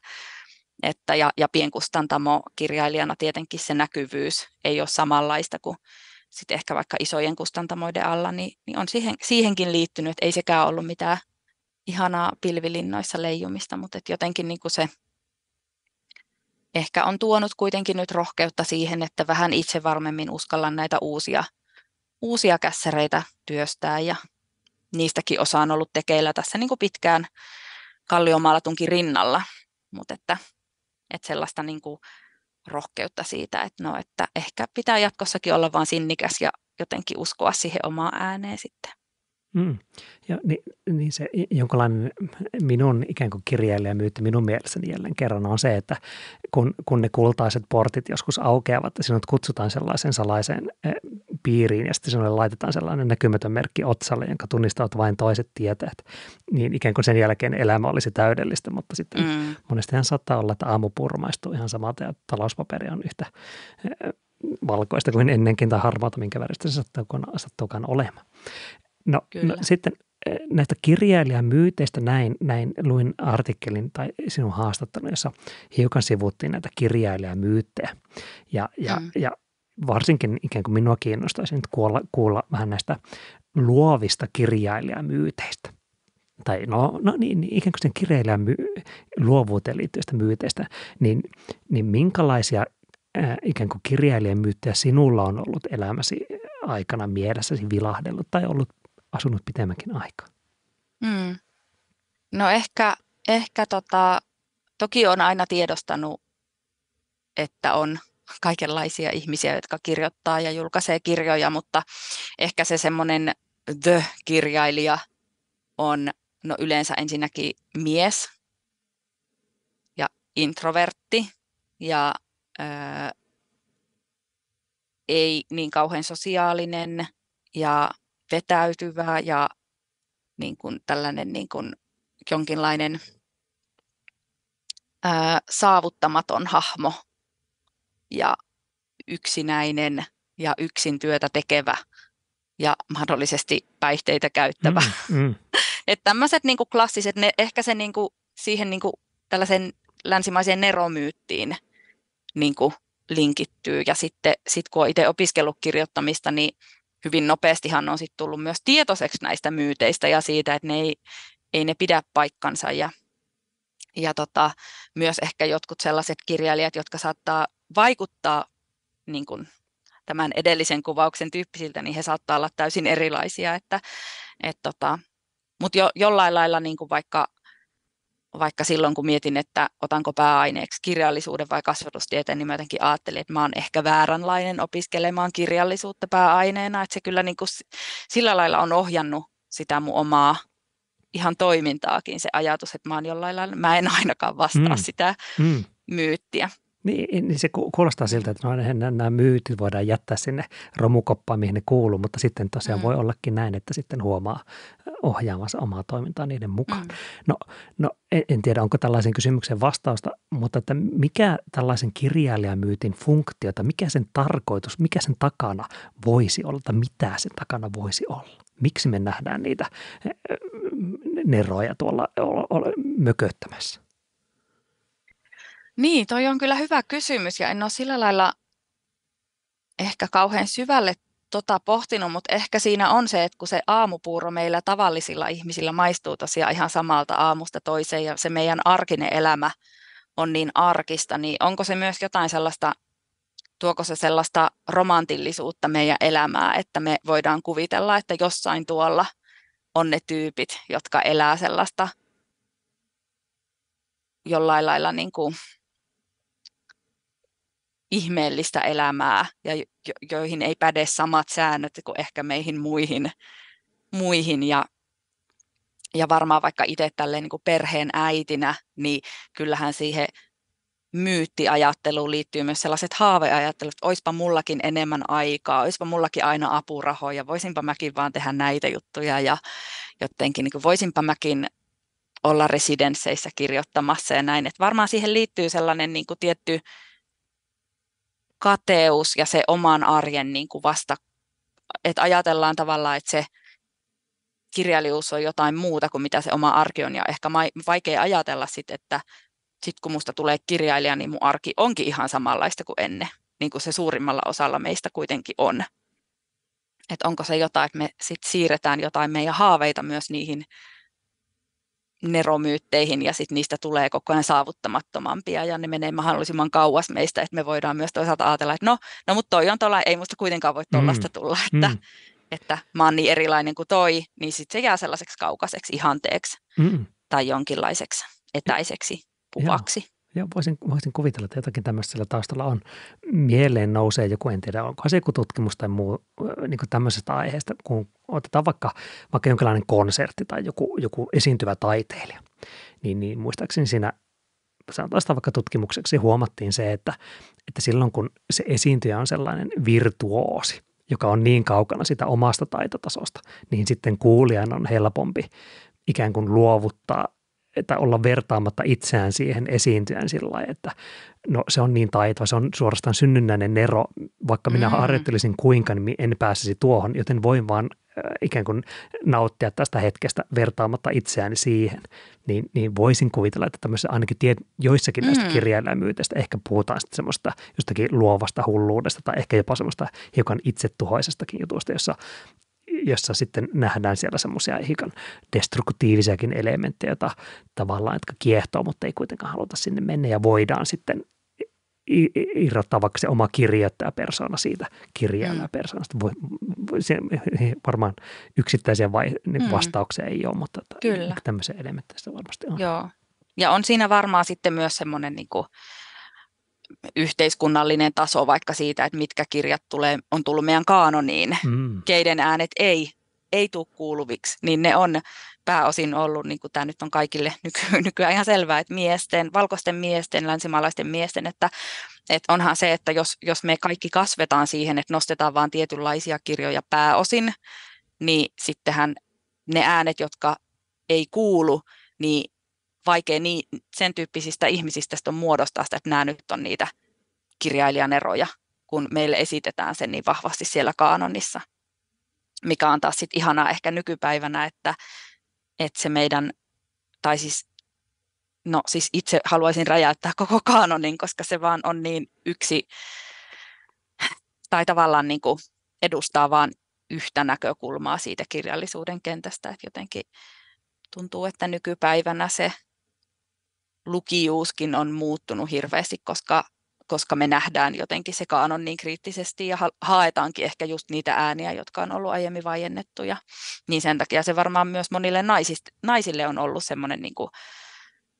että ja, ja pienkustantamo kirjailijana tietenkin se näkyvyys ei ole samanlaista kuin sitten ehkä vaikka isojen kustantamoiden alla, niin, niin on siihen, siihenkin liittynyt, että ei sekään ollut mitään ihanaa pilvilinnoissa leijumista, mutta et jotenkin niin kuin se ehkä on tuonut kuitenkin nyt rohkeutta siihen, että vähän itse varmemmin uskallan näitä uusia – uusia kässäreitä työstää ja niistäkin osa on ollut tekeillä tässä niin kuin pitkään kalliomaalatunkin rinnalla, mutta että, että sellaista niin kuin rohkeutta siitä, että, no, että ehkä pitää jatkossakin olla vain sinnikäs ja jotenkin uskoa siihen omaan ääneen sitten. Mm. Ja niin, niin se jonkinlainen minun ikään kuin kirjailijamyytti minun mielessäni jälleen kerran on se, että kun, kun ne kultaiset portit joskus aukeavat ja sinut kutsutaan sellaisen salaiseen eh, piiriin ja sitten sinulle laitetaan sellainen näkymätön merkki otsalle, jonka tunnistavat vain toiset tietäjät, niin ikään kuin sen jälkeen elämä olisi täydellistä, mutta sitten mm. monestihan saattaa olla, että aamu maistuu ihan samalta ja talouspaperi on yhtä eh, valkoista kuin ennenkin tai harmaata, minkä väristä se sattuukaan olemaan. No, no sitten eh, näistä kirjailijamyyteistä näin, näin luin artikkelin tai sinun jossa hiukan sivuttiin näitä kirjailijamyyttejä. Ja, ja, mm. ja varsinkin ikään kuin minua kiinnostaisi nyt kuulla, kuulla vähän näistä luovista kirjailijamyyteistä. Tai no, no niin, niin ikään kuin sen kirjailijan my, luovuuteen liittyvistä myyteistä, niin, niin minkälaisia eh, ikään kuin kirjailijan myyttejä sinulla on ollut elämäsi aikana mielessäsi vilahdellut tai ollut asunut pitemmänkin aikaa? Mm. No ehkä, ehkä tota, toki on aina tiedostanut, että on kaikenlaisia ihmisiä, jotka kirjoittaa ja julkaisee kirjoja, mutta ehkä se semmoinen the-kirjailija on no yleensä ensinnäkin mies ja introvertti ja öö, ei niin kauhean sosiaalinen ja vetäytyvää ja niin kuin tällainen niin kuin jonkinlainen ää, saavuttamaton hahmo ja yksinäinen ja yksin työtä tekevä ja mahdollisesti päihteitä käyttävä. Mm, mm. että tämmöiset niin kuin klassiset, ne, ehkä se niin kuin, siihen niin kuin, tällaisen länsimaiseen neromyyttiin niin kuin, linkittyy. Ja sitten sit kun on itse opiskellut kirjoittamista, niin hyvin nopeastihan on sitten tullut myös tietoiseksi näistä myyteistä ja siitä, että ne ei, ei ne pidä paikkansa ja, ja tota, myös ehkä jotkut sellaiset kirjailijat, jotka saattaa vaikuttaa niin kuin tämän edellisen kuvauksen tyyppisiltä, niin he saattaa olla täysin erilaisia, että et tota, mutta jo, jollain lailla niin kuin vaikka vaikka silloin kun mietin, että otanko pääaineeksi kirjallisuuden vai kasvatustieteen, niin mä jotenkin ajattelin, että mä oon ehkä vääränlainen opiskelemaan kirjallisuutta pääaineena, että se kyllä niin kuin sillä lailla on ohjannut sitä mun omaa ihan toimintaakin se ajatus, että mä oon jollain lailla, mä en ainakaan vastaa mm. sitä mm. myyttiä. Niin, niin, niin se kuulostaa siltä, että no, nämä myytit voidaan jättää sinne romukoppaan, mihin ne kuuluu, mutta sitten tosiaan mm. voi ollakin näin, että sitten huomaa ohjaamassa omaa toimintaa niiden mukaan. Mm. No, no en, en tiedä, onko tällaisen kysymyksen vastausta, mutta että mikä tällaisen kirjailijamyytin funktio tai mikä sen tarkoitus, mikä sen takana voisi olla tai mitä sen takana voisi olla? Miksi me nähdään niitä neroja tuolla mököttämässä? Niin, toi on kyllä hyvä kysymys ja en ole sillä lailla ehkä kauhean syvälle tota pohtinut, mutta ehkä siinä on se, että kun se aamupuuro meillä tavallisilla ihmisillä maistuu tosiaan ihan samalta aamusta toiseen ja se meidän arkinen elämä on niin arkista, niin onko se myös jotain sellaista, tuoko se sellaista romantillisuutta meidän elämää, että me voidaan kuvitella, että jossain tuolla on ne tyypit, jotka elää sellaista jollain lailla niin kuin ihmeellistä elämää ja jo- joihin ei päde samat säännöt kuin ehkä meihin muihin. muihin. Ja, ja varmaan vaikka itse tälleen niin kuin perheen äitinä, niin kyllähän siihen myyttiajatteluun liittyy myös sellaiset haaveajattelut, että oispa mullakin enemmän aikaa, oispa mullakin aina apurahoja, voisinpa mäkin vaan tehdä näitä juttuja ja jotenkin niin kuin voisinpa mäkin olla residensseissä kirjoittamassa ja näin. Että varmaan siihen liittyy sellainen niin kuin tietty kateus ja se oman arjen niin kuin vasta, että ajatellaan tavallaan, että se kirjallisuus on jotain muuta kuin mitä se oma arki on ja ehkä vaikea ajatella sitten, että sit kun musta tulee kirjailija, niin mun arki onkin ihan samanlaista kuin ennen, niin kuin se suurimmalla osalla meistä kuitenkin on. Että onko se jotain, että me sitten siirretään jotain meidän haaveita myös niihin neromyytteihin ja sitten niistä tulee koko ajan saavuttamattomampia ja ne menee mahdollisimman kauas meistä, että me voidaan myös toisaalta ajatella, että no, no mutta toi on tuolla, ei musta kuitenkaan voi tuollaista mm. tulla, että, mm. että mä oon niin erilainen kuin toi, niin sitten se jää sellaiseksi kaukaiseksi ihanteeksi mm. tai jonkinlaiseksi etäiseksi pupaksi. Ja. Ja voisin, voisin kuvitella, että jotakin tämmöisellä taustalla on. Mieleen nousee joku, en tiedä, onko se joku tutkimus tai muu niin kuin tämmöisestä aiheesta, kun otetaan vaikka, vaikka jonkinlainen konsertti tai joku, joku esiintyvä taiteilija. Niin, niin muistaakseni siinä sanotaan sitä vaikka tutkimukseksi, huomattiin se, että, että silloin kun se esiintyjä on sellainen virtuoosi, joka on niin kaukana sitä omasta taitotasosta, niin sitten kuulijan on helpompi ikään kuin luovuttaa tai olla vertaamatta itseään siihen esiintyjään sillä lailla, että no se on niin taitava, se on suorastaan synnynnäinen ero, vaikka minä mm. harjoittelisin kuinka, niin en pääsisi tuohon, joten voin vaan äh, ikään kuin nauttia tästä hetkestä vertaamatta itseäni siihen, niin, niin voisin kuvitella, että tämmöisessä ainakin tie, joissakin näistä mm. kirjailämyyteistä ehkä puhutaan sitten semmoista jostakin luovasta hulluudesta tai ehkä jopa semmoista hiukan itsetuhoisestakin jutusta, jossa jossa sitten nähdään siellä semmoisia hiukan destruktiivisiakin elementtejä, joita tavallaan, jotka kiehtoo, mutta ei kuitenkaan haluta sinne mennä ja voidaan sitten irrottaa vaikka se oma kirjoittaja persona siitä kirjailija mm. persoonasta. Voi, se, varmaan yksittäisiä vai, niin mm. vastauksia ei ole, mutta Kyllä. tämmöisiä elementtejä varmasti on. Joo. Ja on siinä varmaan sitten myös semmoinen niin kuin – yhteiskunnallinen taso vaikka siitä, että mitkä kirjat tulee, on tullut meidän kaanoniin, mm. keiden äänet ei, ei tule kuuluviksi, niin ne on pääosin ollut, niin kuin tämä nyt on kaikille nyky- nykyään ihan selvää, että miesten, valkoisten miesten, länsimaalaisten miesten, että, että onhan se, että jos, jos me kaikki kasvetaan siihen, että nostetaan vaan tietynlaisia kirjoja pääosin, niin sittenhän ne äänet, jotka ei kuulu, niin vaikea niin, sen tyyppisistä ihmisistä on muodostaa sitä, että nämä nyt on niitä kirjailijan eroja, kun meille esitetään sen niin vahvasti siellä kaanonissa. Mikä on taas sitten ihanaa ehkä nykypäivänä, että, että se meidän, tai siis, no siis itse haluaisin räjäyttää koko kaanonin, koska se vaan on niin yksi, tai tavallaan niin kuin edustaa vaan yhtä näkökulmaa siitä kirjallisuuden kentästä, että jotenkin tuntuu, että nykypäivänä se lukijuuskin on muuttunut hirveästi, koska, koska me nähdään jotenkin se kaanon niin kriittisesti ja haetaankin ehkä just niitä ääniä, jotka on ollut aiemmin vaiennettuja. Niin sen takia se varmaan myös monille naisist, naisille on ollut semmoinen, niin kuin,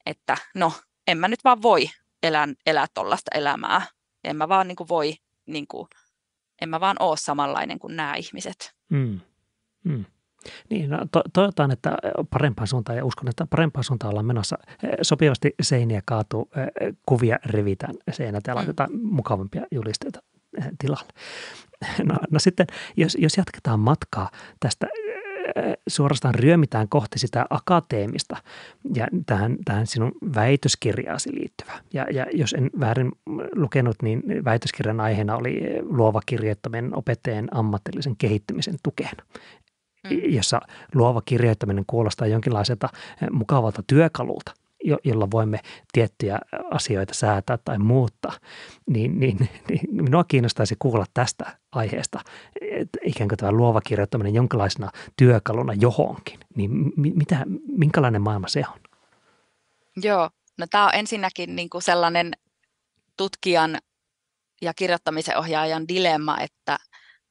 että no, en mä nyt vaan voi elää, elää tuollaista elämää. En mä vaan niin kuin voi, niin kuin, en mä vaan ole samanlainen kuin nämä ihmiset. Mm. Mm. Niin, no, to- toivotaan, että parempaan suuntaan ja uskon, että parempaan suuntaan ollaan menossa. Sopivasti seiniä kaatuu, kuvia revitään seinät ja mm. laitetaan mukavampia julisteita tilalle. No, no sitten, jos, jos jatketaan matkaa tästä suorastaan ryömitään kohti sitä akateemista ja tähän, tähän sinun väitöskirjaasi liittyvä. Ja, ja jos en väärin lukenut, niin väitöskirjan aiheena oli luova kirjoittaminen opettajien ammatillisen kehittymisen tukeen. Mm. jossa luova kirjoittaminen kuulostaa jonkinlaiselta eh, mukavalta työkalulta, jolla voimme tiettyjä asioita säätää tai muuttaa, niin, niin, niin minua kiinnostaisi kuulla tästä aiheesta, että ikään kuin tämä luova kirjoittaminen jonkinlaisena työkaluna johonkin, niin mitä, minkälainen maailma se on? Joo, no tämä on ensinnäkin niin kuin sellainen tutkijan ja kirjoittamisen ohjaajan dilemma, että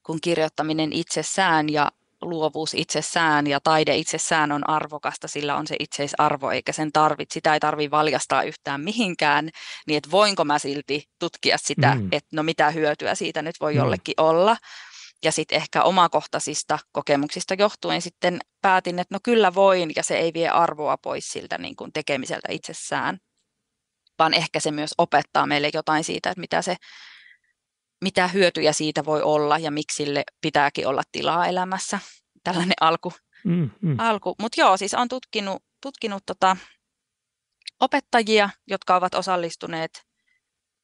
kun kirjoittaminen itsessään ja luovuus itsessään ja taide itsessään on arvokasta, sillä on se itseisarvo, eikä sen tarvit, sitä ei tarvitse valjastaa yhtään mihinkään, niin että voinko mä silti tutkia sitä, mm. että no mitä hyötyä siitä nyt voi mm. jollekin olla. Ja sitten ehkä omakohtaisista kokemuksista johtuen sitten päätin, että no kyllä voin, ja se ei vie arvoa pois siltä niin kuin tekemiseltä itsessään, vaan ehkä se myös opettaa meille jotain siitä, että mitä se mitä hyötyjä siitä voi olla ja miksi sille pitääkin olla tilaa elämässä. Tällainen alku. Mm, mm. alku. Mutta joo, siis olen tutkinut, tutkinut tota opettajia, jotka ovat osallistuneet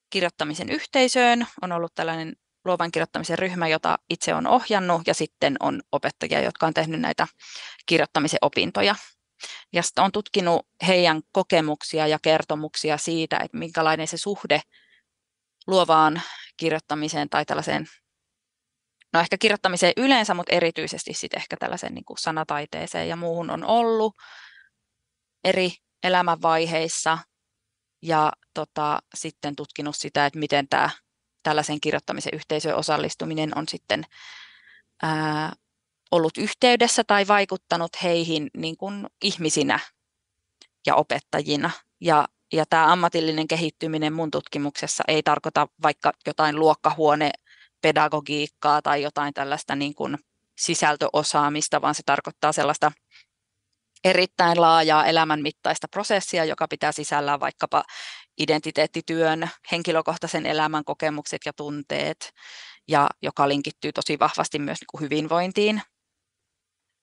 kirjoittamisen yhteisöön. On ollut tällainen luovan kirjoittamisen ryhmä, jota itse on ohjannut, ja sitten on opettajia, jotka on tehnyt näitä kirjoittamisen opintoja. Ja sitten on tutkinut heidän kokemuksia ja kertomuksia siitä, että minkälainen se suhde luovaan kirjoittamiseen tai tällaiseen, no ehkä kirjoittamiseen yleensä, mutta erityisesti sitten ehkä tällaiseen niin kuin sanataiteeseen ja muuhun on ollut eri elämänvaiheissa ja tota, sitten tutkinut sitä, että miten tämä tällaisen kirjoittamisen yhteisöön osallistuminen on sitten ää, ollut yhteydessä tai vaikuttanut heihin niin kuin ihmisinä ja opettajina. Ja ja tämä ammatillinen kehittyminen mun tutkimuksessa ei tarkoita vaikka jotain luokkahuone pedagogiikkaa tai jotain tällaista niin kuin sisältöosaamista, vaan se tarkoittaa sellaista erittäin laajaa elämänmittaista prosessia, joka pitää sisällään vaikkapa identiteettityön, henkilökohtaisen elämän kokemukset ja tunteet, ja joka linkittyy tosi vahvasti myös niin kuin hyvinvointiin.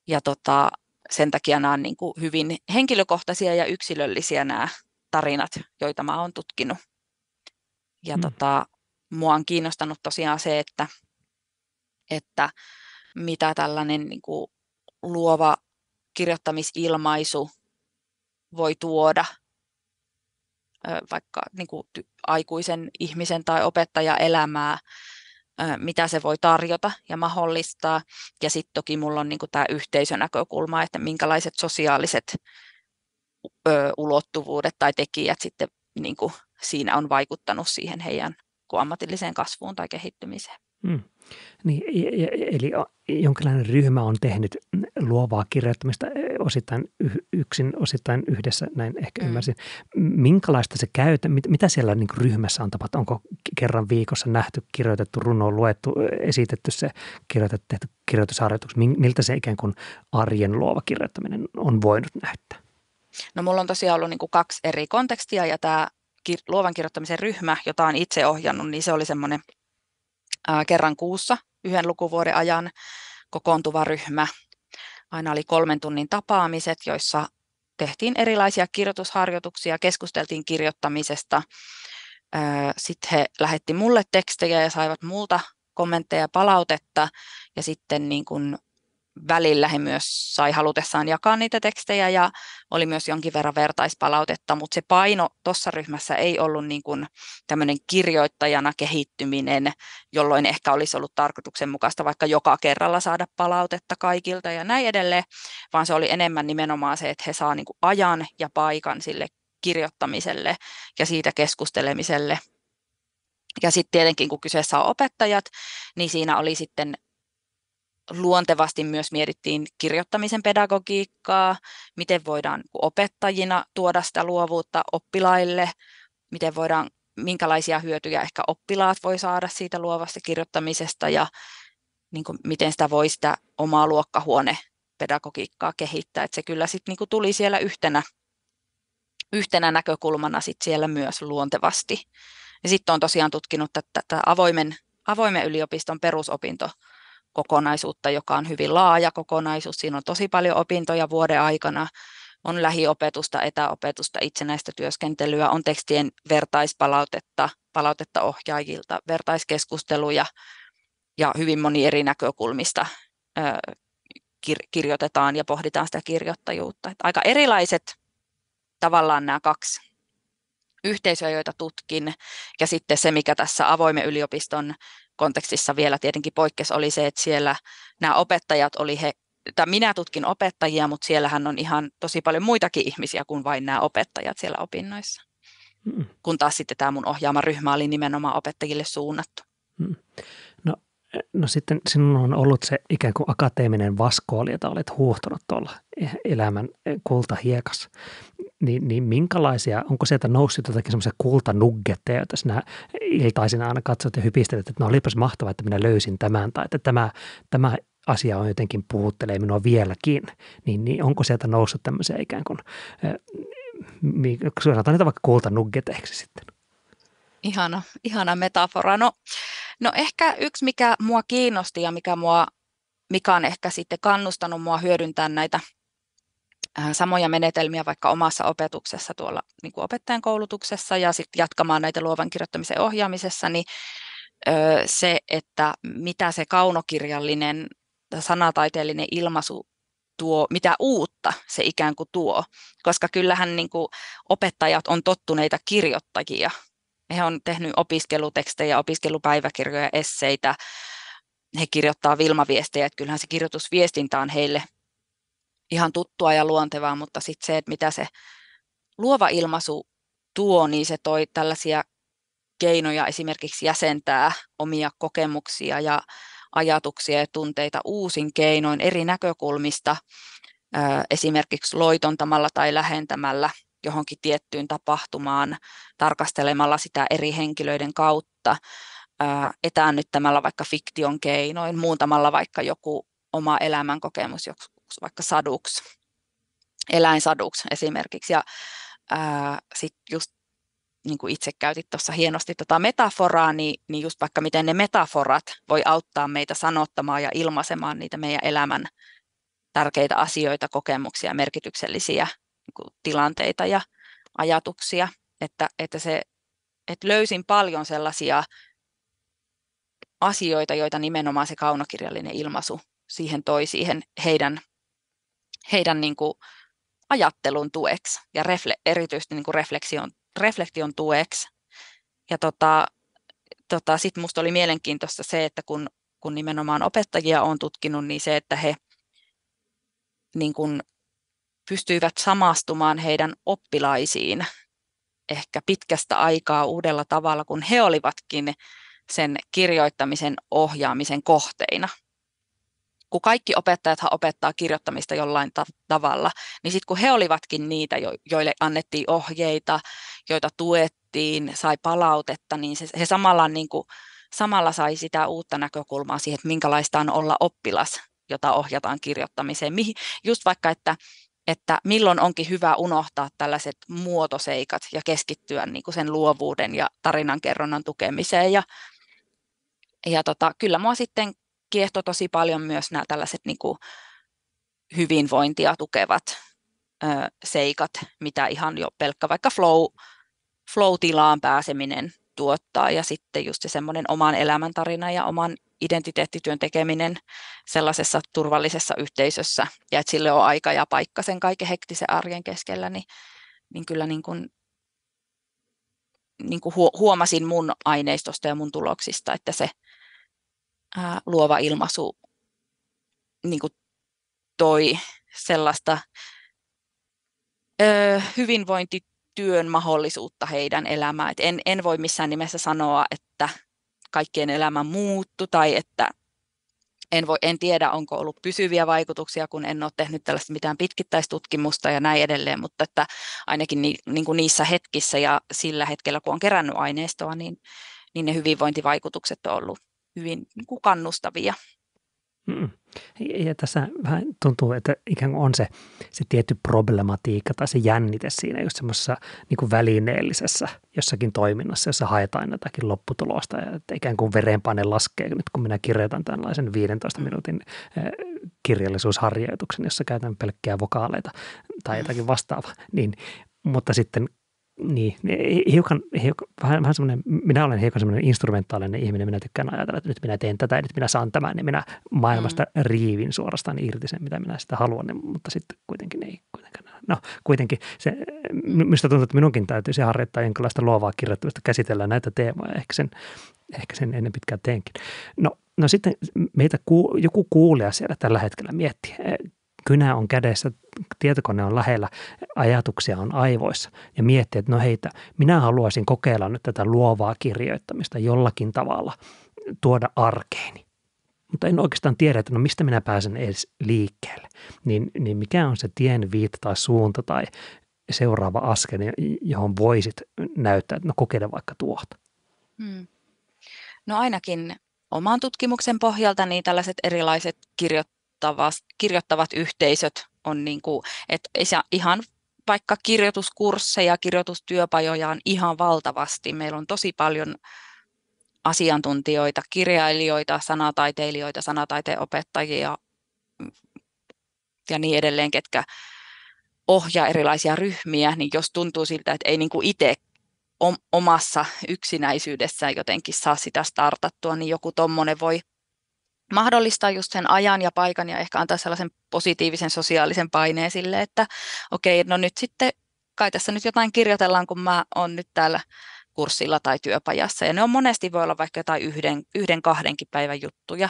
Ja tota, sen takia nämä on niin kuin hyvin henkilökohtaisia ja yksilöllisiä nämä tarinat, joita mä oon tutkinut. Ja mm. tota, mua on kiinnostanut tosiaan se, että, että mitä tällainen niin kuin luova kirjoittamisilmaisu voi tuoda vaikka niin kuin aikuisen ihmisen tai opettajan elämää, mitä se voi tarjota ja mahdollistaa. Ja sitten toki mulla on niin tämä yhteisönäkökulma, että minkälaiset sosiaaliset ö, ulottuvuudet tai tekijät sitten niin kuin siinä on vaikuttanut siihen heidän ammatilliseen kasvuun tai kehittymiseen. Mm. Niin, e, e, eli jonkinlainen ryhmä on tehnyt luovaa kirjoittamista e, osittain yksin, osittain yhdessä, näin ehkä mm. ymmärsin. Minkälaista se käytä, mitä siellä niin ryhmässä on tapahtunut? Onko kerran viikossa nähty, kirjoitettu runo, luettu, esitetty se kirjoitettu, tehty kirjoitusharjoitus? Miltä se ikään kuin arjen luova kirjoittaminen on voinut näyttää? No mulla on tosiaan ollut niin kuin kaksi eri kontekstia ja tämä kir- luovan kirjoittamisen ryhmä, jota on itse ohjannut, niin se oli semmoinen ää, kerran kuussa yhden lukuvuoden ajan kokoontuva ryhmä. Aina oli kolmen tunnin tapaamiset, joissa tehtiin erilaisia kirjoitusharjoituksia, keskusteltiin kirjoittamisesta. Sitten he lähetti mulle tekstejä ja saivat multa kommentteja ja palautetta ja sitten niin kun välillä he myös sai halutessaan jakaa niitä tekstejä ja oli myös jonkin verran vertaispalautetta, mutta se paino tuossa ryhmässä ei ollut niin kuin tämmöinen kirjoittajana kehittyminen, jolloin ehkä olisi ollut tarkoituksenmukaista vaikka joka kerralla saada palautetta kaikilta ja näin edelleen, vaan se oli enemmän nimenomaan se, että he saa niin kuin ajan ja paikan sille kirjoittamiselle ja siitä keskustelemiselle. Ja sitten tietenkin, kun kyseessä on opettajat, niin siinä oli sitten luontevasti myös mietittiin kirjoittamisen pedagogiikkaa, miten voidaan niin opettajina tuoda sitä luovuutta oppilaille, miten voidaan, minkälaisia hyötyjä ehkä oppilaat voi saada siitä luovasta kirjoittamisesta ja niin kuin, miten sitä voi sitä omaa luokkahuone pedagogiikkaa kehittää. Et se kyllä sitten niin tuli siellä yhtenä, yhtenä näkökulmana sit siellä myös luontevasti. sitten on tosiaan tutkinut tätä avoimen, avoimen yliopiston perusopinto kokonaisuutta, joka on hyvin laaja kokonaisuus. Siinä on tosi paljon opintoja vuoden aikana. On lähiopetusta, etäopetusta, itsenäistä työskentelyä, on tekstien vertaispalautetta, palautetta ohjaajilta, vertaiskeskusteluja ja hyvin moni eri näkökulmista ö, kir- kirjoitetaan ja pohditaan sitä kirjoittajuutta. Et aika erilaiset tavallaan nämä kaksi yhteisöjä, joita tutkin, ja sitten se, mikä tässä avoimen yliopiston kontekstissa vielä tietenkin poikkeus oli se, että siellä nämä opettajat oli he, tai minä tutkin opettajia, mutta siellähän on ihan tosi paljon muitakin ihmisiä kuin vain nämä opettajat siellä opinnoissa. Hmm. Kun taas sitten tämä mun ohjaama ryhmä oli nimenomaan opettajille suunnattu. Hmm. No, no sitten sinun on ollut se ikään kuin akateeminen vaskooli, jota olet huuhtonut tuolla e- elämän kultahiekas niin, niin minkälaisia, onko sieltä noussut jotakin semmoisia kultanuggetteja, joita sinä iltaisin aina katsot ja hypistelet, että no olipas mahtavaa, että minä löysin tämän tai että tämä, tämä asia on jotenkin puhuttelee minua vieläkin, niin, niin onko sieltä noussut tämmöisiä ikään kuin, sanotaan niitä vaikka kultanuggeteiksi sitten? Ihana, ihana metafora. No, no ehkä yksi, mikä mua kiinnosti ja mikä, mua, mikä on ehkä sitten kannustanut mua hyödyntää näitä – Äh, samoja menetelmiä vaikka omassa opetuksessa tuolla niin kuin opettajan koulutuksessa ja sitten jatkamaan näitä luovan kirjoittamisen ohjaamisessa, niin se, että mitä se kaunokirjallinen sanataiteellinen ilmaisu tuo, mitä uutta se ikään kuin tuo, koska kyllähän niin kuin opettajat on tottuneita kirjoittajia. He on tehnyt opiskelutekstejä, opiskelupäiväkirjoja, esseitä, he kirjoittaa vilmaviestejä, että kyllähän se kirjoitusviestintä on heille ihan tuttua ja luontevaa, mutta sitten se, että mitä se luova ilmaisu tuo, niin se toi tällaisia keinoja esimerkiksi jäsentää omia kokemuksia ja ajatuksia ja tunteita uusin keinoin eri näkökulmista, esimerkiksi loitontamalla tai lähentämällä johonkin tiettyyn tapahtumaan, tarkastelemalla sitä eri henkilöiden kautta, etäännyttämällä vaikka fiktion keinoin, muuntamalla vaikka joku oma elämänkokemus vaikka saduksi, eläinsaduksi esimerkiksi. Ja sitten just niin kuin itse käytit tuossa hienosti tota metaforaa, niin, niin just vaikka miten ne metaforat voi auttaa meitä sanottamaan ja ilmaisemaan niitä meidän elämän tärkeitä asioita, kokemuksia, merkityksellisiä niin kuin tilanteita ja ajatuksia. Että, että se, että löysin paljon sellaisia asioita, joita nimenomaan se kaunokirjallinen ilmaisu siihen toi siihen heidän heidän niin kuin ajattelun tueksi ja refle, erityisesti niin kuin refleksion, reflektion tueksi. Ja tota, tota, sitten minusta oli mielenkiintoista se, että kun, kun nimenomaan opettajia on tutkinut, niin se, että he niin kuin pystyivät samastumaan heidän oppilaisiin ehkä pitkästä aikaa uudella tavalla, kun he olivatkin sen kirjoittamisen ohjaamisen kohteina – kun kaikki opettajathan opettaa kirjoittamista jollain ta- tavalla, niin sitten kun he olivatkin niitä, jo- joille annettiin ohjeita, joita tuettiin, sai palautetta, niin se, he samalla, niin kuin, samalla sai sitä uutta näkökulmaa siihen, että minkälaista on olla oppilas, jota ohjataan kirjoittamiseen. Mihin, just vaikka, että että milloin onkin hyvä unohtaa tällaiset muotoseikat ja keskittyä niin kuin sen luovuuden ja tarinankerronnan tukemiseen. Ja, ja tota, kyllä mua sitten kiehto tosi paljon myös nämä tällaiset niin kuin hyvinvointia tukevat ö, seikat, mitä ihan jo pelkkä vaikka flow, flow-tilaan pääseminen tuottaa ja sitten just se semmoinen oman elämäntarina ja oman identiteettityön tekeminen sellaisessa turvallisessa yhteisössä ja että sille on aika ja paikka sen kaiken hektisen arjen keskellä, niin, niin kyllä niin kuin, niin kuin huomasin mun aineistosta ja mun tuloksista, että se ää, luova ilmaisu niin kuin toi sellaista ää, hyvinvointityön mahdollisuutta heidän elämään. Et en, en voi missään nimessä sanoa, että kaikkien elämä muuttu tai että en, voi, en tiedä, onko ollut pysyviä vaikutuksia, kun en ole tehnyt tällaista mitään pitkittäistutkimusta ja näin edelleen, mutta että ainakin ni, niin kuin niissä hetkissä ja sillä hetkellä, kun on kerännyt aineistoa, niin, niin ne hyvinvointivaikutukset on ollut hyvin niin kuin kannustavia. Mm. Ja tässä vähän tuntuu, että ikään kuin on se, se tietty problematiikka tai se jännite siinä just semmoisessa niin välineellisessä jossakin toiminnassa, jossa haetaan jotakin lopputulosta. Ja että ikään kuin verenpaine laskee nyt, kun minä kirjoitan tällaisen 15 mm. minuutin eh, kirjallisuusharjoituksen, jossa käytän pelkkiä vokaaleita tai mm. jotakin vastaavaa. Niin, mutta sitten niin, niin hiukan, hiukan vähän, vähän semmoinen, minä olen hiukan semmoinen instrumentaalinen ihminen, minä tykkään ajatella, että nyt minä teen tätä ja nyt minä saan tämän ja minä maailmasta mm. riivin suorastaan irti sen, mitä minä sitä haluan, niin, mutta sitten kuitenkin ei kuitenkaan. No kuitenkin, se, minusta tuntuu, että minunkin täytyisi harjoittaa jonkinlaista luovaa kirjoittamista, käsitellä näitä teemoja, ehkä sen, ehkä sen ennen pitkään teenkin. No No sitten meitä ku, joku kuulija siellä tällä hetkellä miettii, kynä on kädessä, tietokone on lähellä, ajatuksia on aivoissa ja miettii, että no heitä, minä haluaisin kokeilla nyt tätä luovaa kirjoittamista jollakin tavalla, tuoda arkeeni. Mutta en oikeastaan tiedä, että no mistä minä pääsen edes liikkeelle. Niin, niin mikä on se tien viitta tai suunta tai seuraava askel, johon voisit näyttää, että no kokeile vaikka tuota. Hmm. No ainakin oman tutkimuksen pohjalta niin tällaiset erilaiset kirjoittajat kirjoittavat, kirjoittavat yhteisöt on niin kuin, että ihan vaikka kirjoituskursseja, kirjoitustyöpajoja on ihan valtavasti. Meillä on tosi paljon asiantuntijoita, kirjailijoita, sanataiteilijoita, sanataiteen opettajia mm, ja niin edelleen, ketkä ohjaa erilaisia ryhmiä, niin jos tuntuu siltä, että ei niin kuin itse omassa yksinäisyydessään jotenkin saa sitä startattua, niin joku tuommoinen voi mahdollistaa just sen ajan ja paikan ja ehkä antaa sellaisen positiivisen sosiaalisen paineen sille, että okei, okay, no nyt sitten kai tässä nyt jotain kirjoitellaan, kun mä oon nyt täällä kurssilla tai työpajassa. Ja ne on monesti voi olla vaikka jotain yhden, yhden kahdenkin päivän juttuja,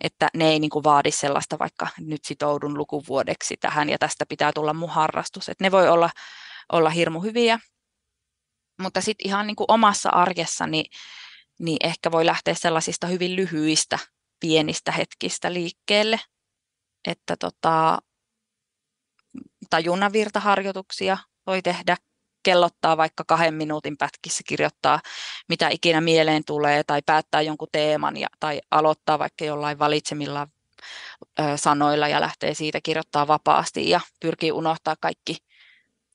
että ne ei niin kuin vaadi sellaista, vaikka nyt sitoudun lukuvuodeksi tähän ja tästä pitää tulla mun harrastus. Että ne voi olla, olla hirmu hyviä. Mutta sitten ihan niin kuin omassa arjessa, niin, niin ehkä voi lähteä sellaisista hyvin lyhyistä pienistä hetkistä liikkeelle, että tota, tajunnanvirtaharjoituksia voi tehdä, kellottaa vaikka kahden minuutin pätkissä, kirjoittaa mitä ikinä mieleen tulee tai päättää jonkun teeman ja, tai aloittaa vaikka jollain valitsemilla ö, sanoilla ja lähtee siitä kirjoittaa vapaasti ja pyrkii unohtaa kaikki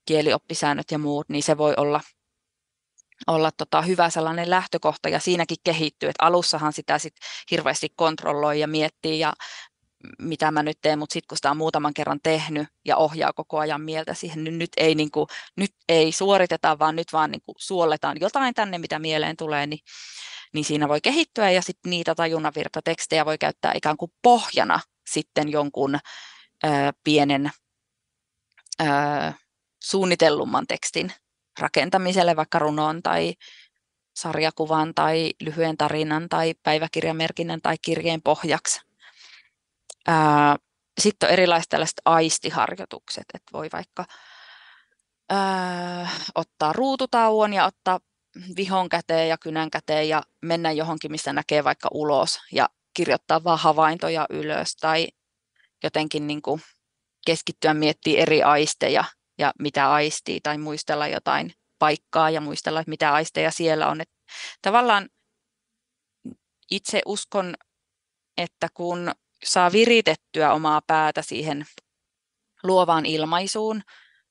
kielioppisäännöt ja muut, niin se voi olla olla tota hyvä sellainen lähtökohta ja siinäkin kehittyy, että alussahan sitä sit hirveästi kontrolloi ja miettii ja mitä mä nyt teen, mutta sitten kun sitä on muutaman kerran tehnyt ja ohjaa koko ajan mieltä siihen, niin nyt ei, niinku nyt ei suoriteta, vaan nyt vaan niinku kuin suolletaan jotain tänne, mitä mieleen tulee, niin, niin siinä voi kehittyä ja sitten niitä tajunnanvirtatekstejä voi käyttää ikään kuin pohjana sitten jonkun ö, pienen ö, suunnitellumman tekstin rakentamiselle, vaikka runoon tai sarjakuvan tai lyhyen tarinan tai päiväkirjamerkinnän tai kirjeen pohjaksi. Sitten on erilaiset tällaiset aistiharjoitukset, että voi vaikka ottaa ruututauon ja ottaa vihon käteen ja kynän käteen ja mennä johonkin, missä näkee vaikka ulos ja kirjoittaa vaan havaintoja ylös tai jotenkin niin kuin keskittyä miettimään eri aisteja – ja mitä aistii tai muistella jotain paikkaa ja muistella, että mitä aisteja siellä on. että tavallaan itse uskon, että kun saa viritettyä omaa päätä siihen luovaan ilmaisuun,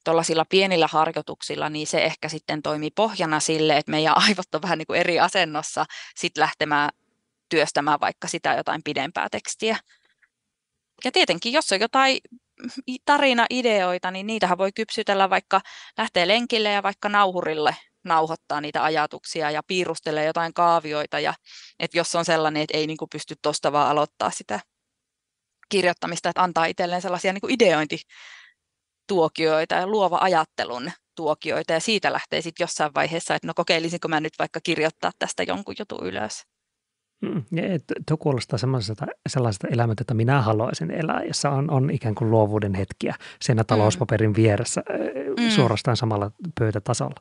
tuollaisilla pienillä harjoituksilla, niin se ehkä sitten toimii pohjana sille, että meidän aivot on vähän niin kuin eri asennossa sit lähtemään työstämään vaikka sitä jotain pidempää tekstiä. Ja tietenkin, jos on jotain tarinaideoita, niin niitähän voi kypsytellä vaikka lähtee lenkille ja vaikka nauhurille nauhoittaa niitä ajatuksia ja piirustelee jotain kaavioita. Ja, että jos on sellainen, että ei niin kuin pysty tuosta vaan aloittaa sitä kirjoittamista, että antaa itselleen sellaisia niin kuin ideointituokioita ja luova ajattelun tuokioita ja siitä lähtee sitten jossain vaiheessa, että no kokeilisinko mä nyt vaikka kirjoittaa tästä jonkun jutun ylös. Mm, tuo kuulostaa sellaiselta, sellaiselta elämältä, että minä haluaisin elää, jossa on, on ikään kuin luovuuden hetkiä siinä mm. talouspaperin vieressä mm. suorastaan samalla pöytätasolla.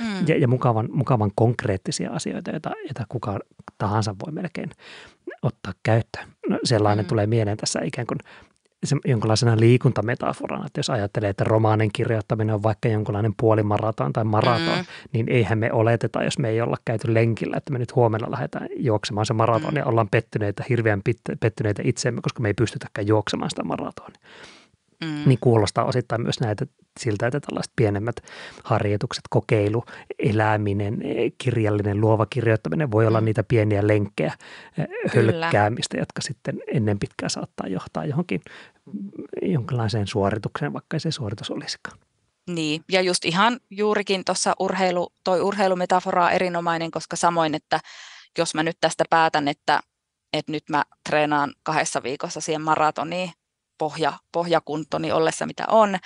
Mm. Ja, ja mukavan, mukavan konkreettisia asioita, joita, joita kuka tahansa voi melkein ottaa käyttöön. No, sellainen mm. tulee mieleen tässä ikään kuin jonkinlaisena liikuntametaforana, että jos ajattelee, että romaanin kirjoittaminen on vaikka jonkinlainen puolimaraton tai maraton, mm. niin eihän me oleteta, jos me ei olla käyty lenkillä, että me nyt huomenna lähdetään juoksemaan se maraton mm. ja ollaan pettyneitä, hirveän pettyneitä itseemme, koska me ei pystytäkään juoksemaan sitä maratonia. Mm. Niin kuulostaa osittain myös näitä siltä, että tällaiset pienemmät harjoitukset, kokeilu, eläminen, e, kirjallinen, luova kirjoittaminen voi olla mm. niitä pieniä lenkkejä e, hölkkäämistä, jotka sitten ennen pitkään saattaa johtaa johonkin mm, jonkinlaiseen suoritukseen, vaikka ei se suoritus olisikaan. Niin, ja just ihan juurikin tuossa urheilu, toi urheilumetafora on erinomainen, koska samoin, että jos mä nyt tästä päätän, että, että nyt mä treenaan kahdessa viikossa siihen maratoniin, pohja, pohjakuntoni ollessa mitä on,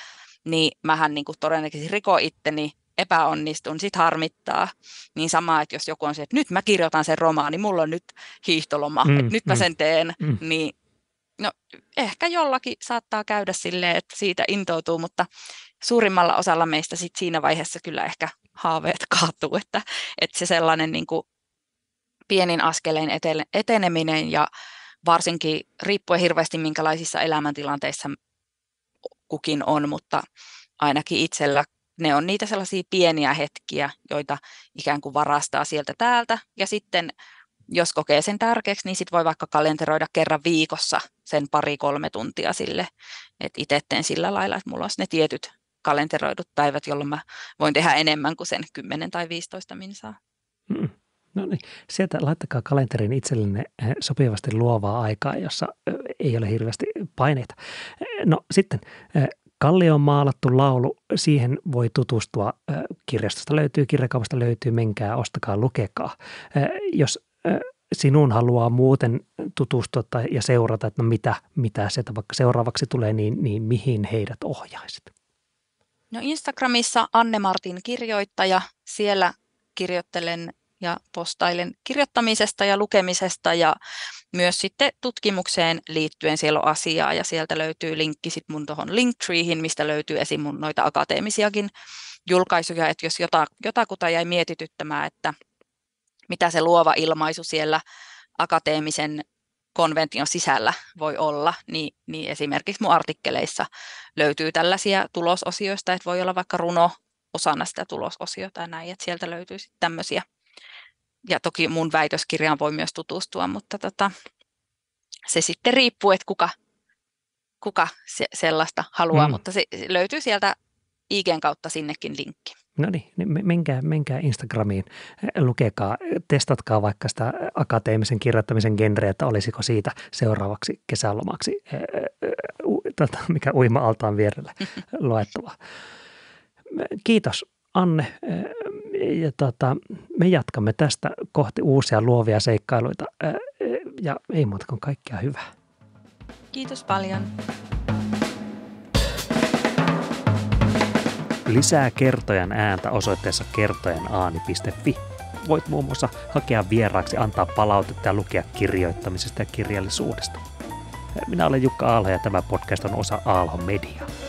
niin mähän niin kuin todennäköisesti riko itteni, epäonnistun, sit harmittaa. Niin sama, että jos joku on se, että nyt mä kirjoitan sen romaani, mulla on nyt hiihtoloma, mm, että nyt mä mm, sen teen, mm. niin no, ehkä jollakin saattaa käydä silleen, että siitä intoutuu, mutta suurimmalla osalla meistä sit siinä vaiheessa kyllä ehkä haaveet kaatuu, että, että se sellainen niin kuin pienin askeleen eteneminen ja varsinkin riippuen hirveästi minkälaisissa elämäntilanteissa kukin on, mutta ainakin itsellä ne on niitä sellaisia pieniä hetkiä, joita ikään kuin varastaa sieltä täältä. Ja sitten jos kokee sen tärkeäksi, niin sitten voi vaikka kalenteroida kerran viikossa sen pari-kolme tuntia sille. Että itse teen sillä lailla, että mulla olisi ne tietyt kalenteroidut päivät, jolloin mä voin tehdä enemmän kuin sen 10 tai 15 minsaa. Hmm. No niin, sieltä laittakaa kalenterin itsellenne eh, sopivasti luovaa aikaa, jossa eh, ei ole hirveästi paineita. Eh, no sitten on maalattu laulu, siihen voi tutustua. Kirjastosta löytyy, kirjakaupasta löytyy, menkää, ostakaa, lukekaa. Jos sinun haluaa muuten tutustua tai, ja seurata, että no mitä, mitä sieltä vaikka seuraavaksi tulee, niin, niin mihin heidät ohjaisit? No Instagramissa Anne Martin kirjoittaja, siellä kirjoittelen ja postailen kirjoittamisesta ja lukemisesta ja myös sitten tutkimukseen liittyen siellä on asiaa ja sieltä löytyy linkki sitten mun tuohon Linktreehin, mistä löytyy esim. mun noita akateemisiakin julkaisuja, että jos jota, jotakuta jäi mietityttämään, että mitä se luova ilmaisu siellä akateemisen konvention sisällä voi olla, niin, niin esimerkiksi mun artikkeleissa löytyy tällaisia tulososioista, että voi olla vaikka runo osana sitä tulososiota ja näin, että sieltä löytyy sitten tämmöisiä ja toki mun väitöskirjaan voi myös tutustua, mutta tota, se sitten riippuu, että kuka, kuka se, sellaista haluaa, mm. mutta se löytyy sieltä IGn kautta sinnekin linkki. No niin, niin menkää, menkää Instagramiin, lukekaa, testatkaa vaikka sitä akateemisen kirjoittamisen genreä, että olisiko siitä seuraavaksi kesälomaksi, ää, ää, u, tota, mikä uima-altaan vierellä luettava. Kiitos Anne ja tota, me jatkamme tästä kohti uusia luovia seikkailuita ja ei muuta kuin kaikkea hyvää. Kiitos paljon. Lisää kertojan ääntä osoitteessa kertojanaani.fi. Voit muun muassa hakea vieraaksi, antaa palautetta ja lukea kirjoittamisesta ja kirjallisuudesta. Minä olen Jukka Aalho ja tämä podcast on osa Aalho Mediaa.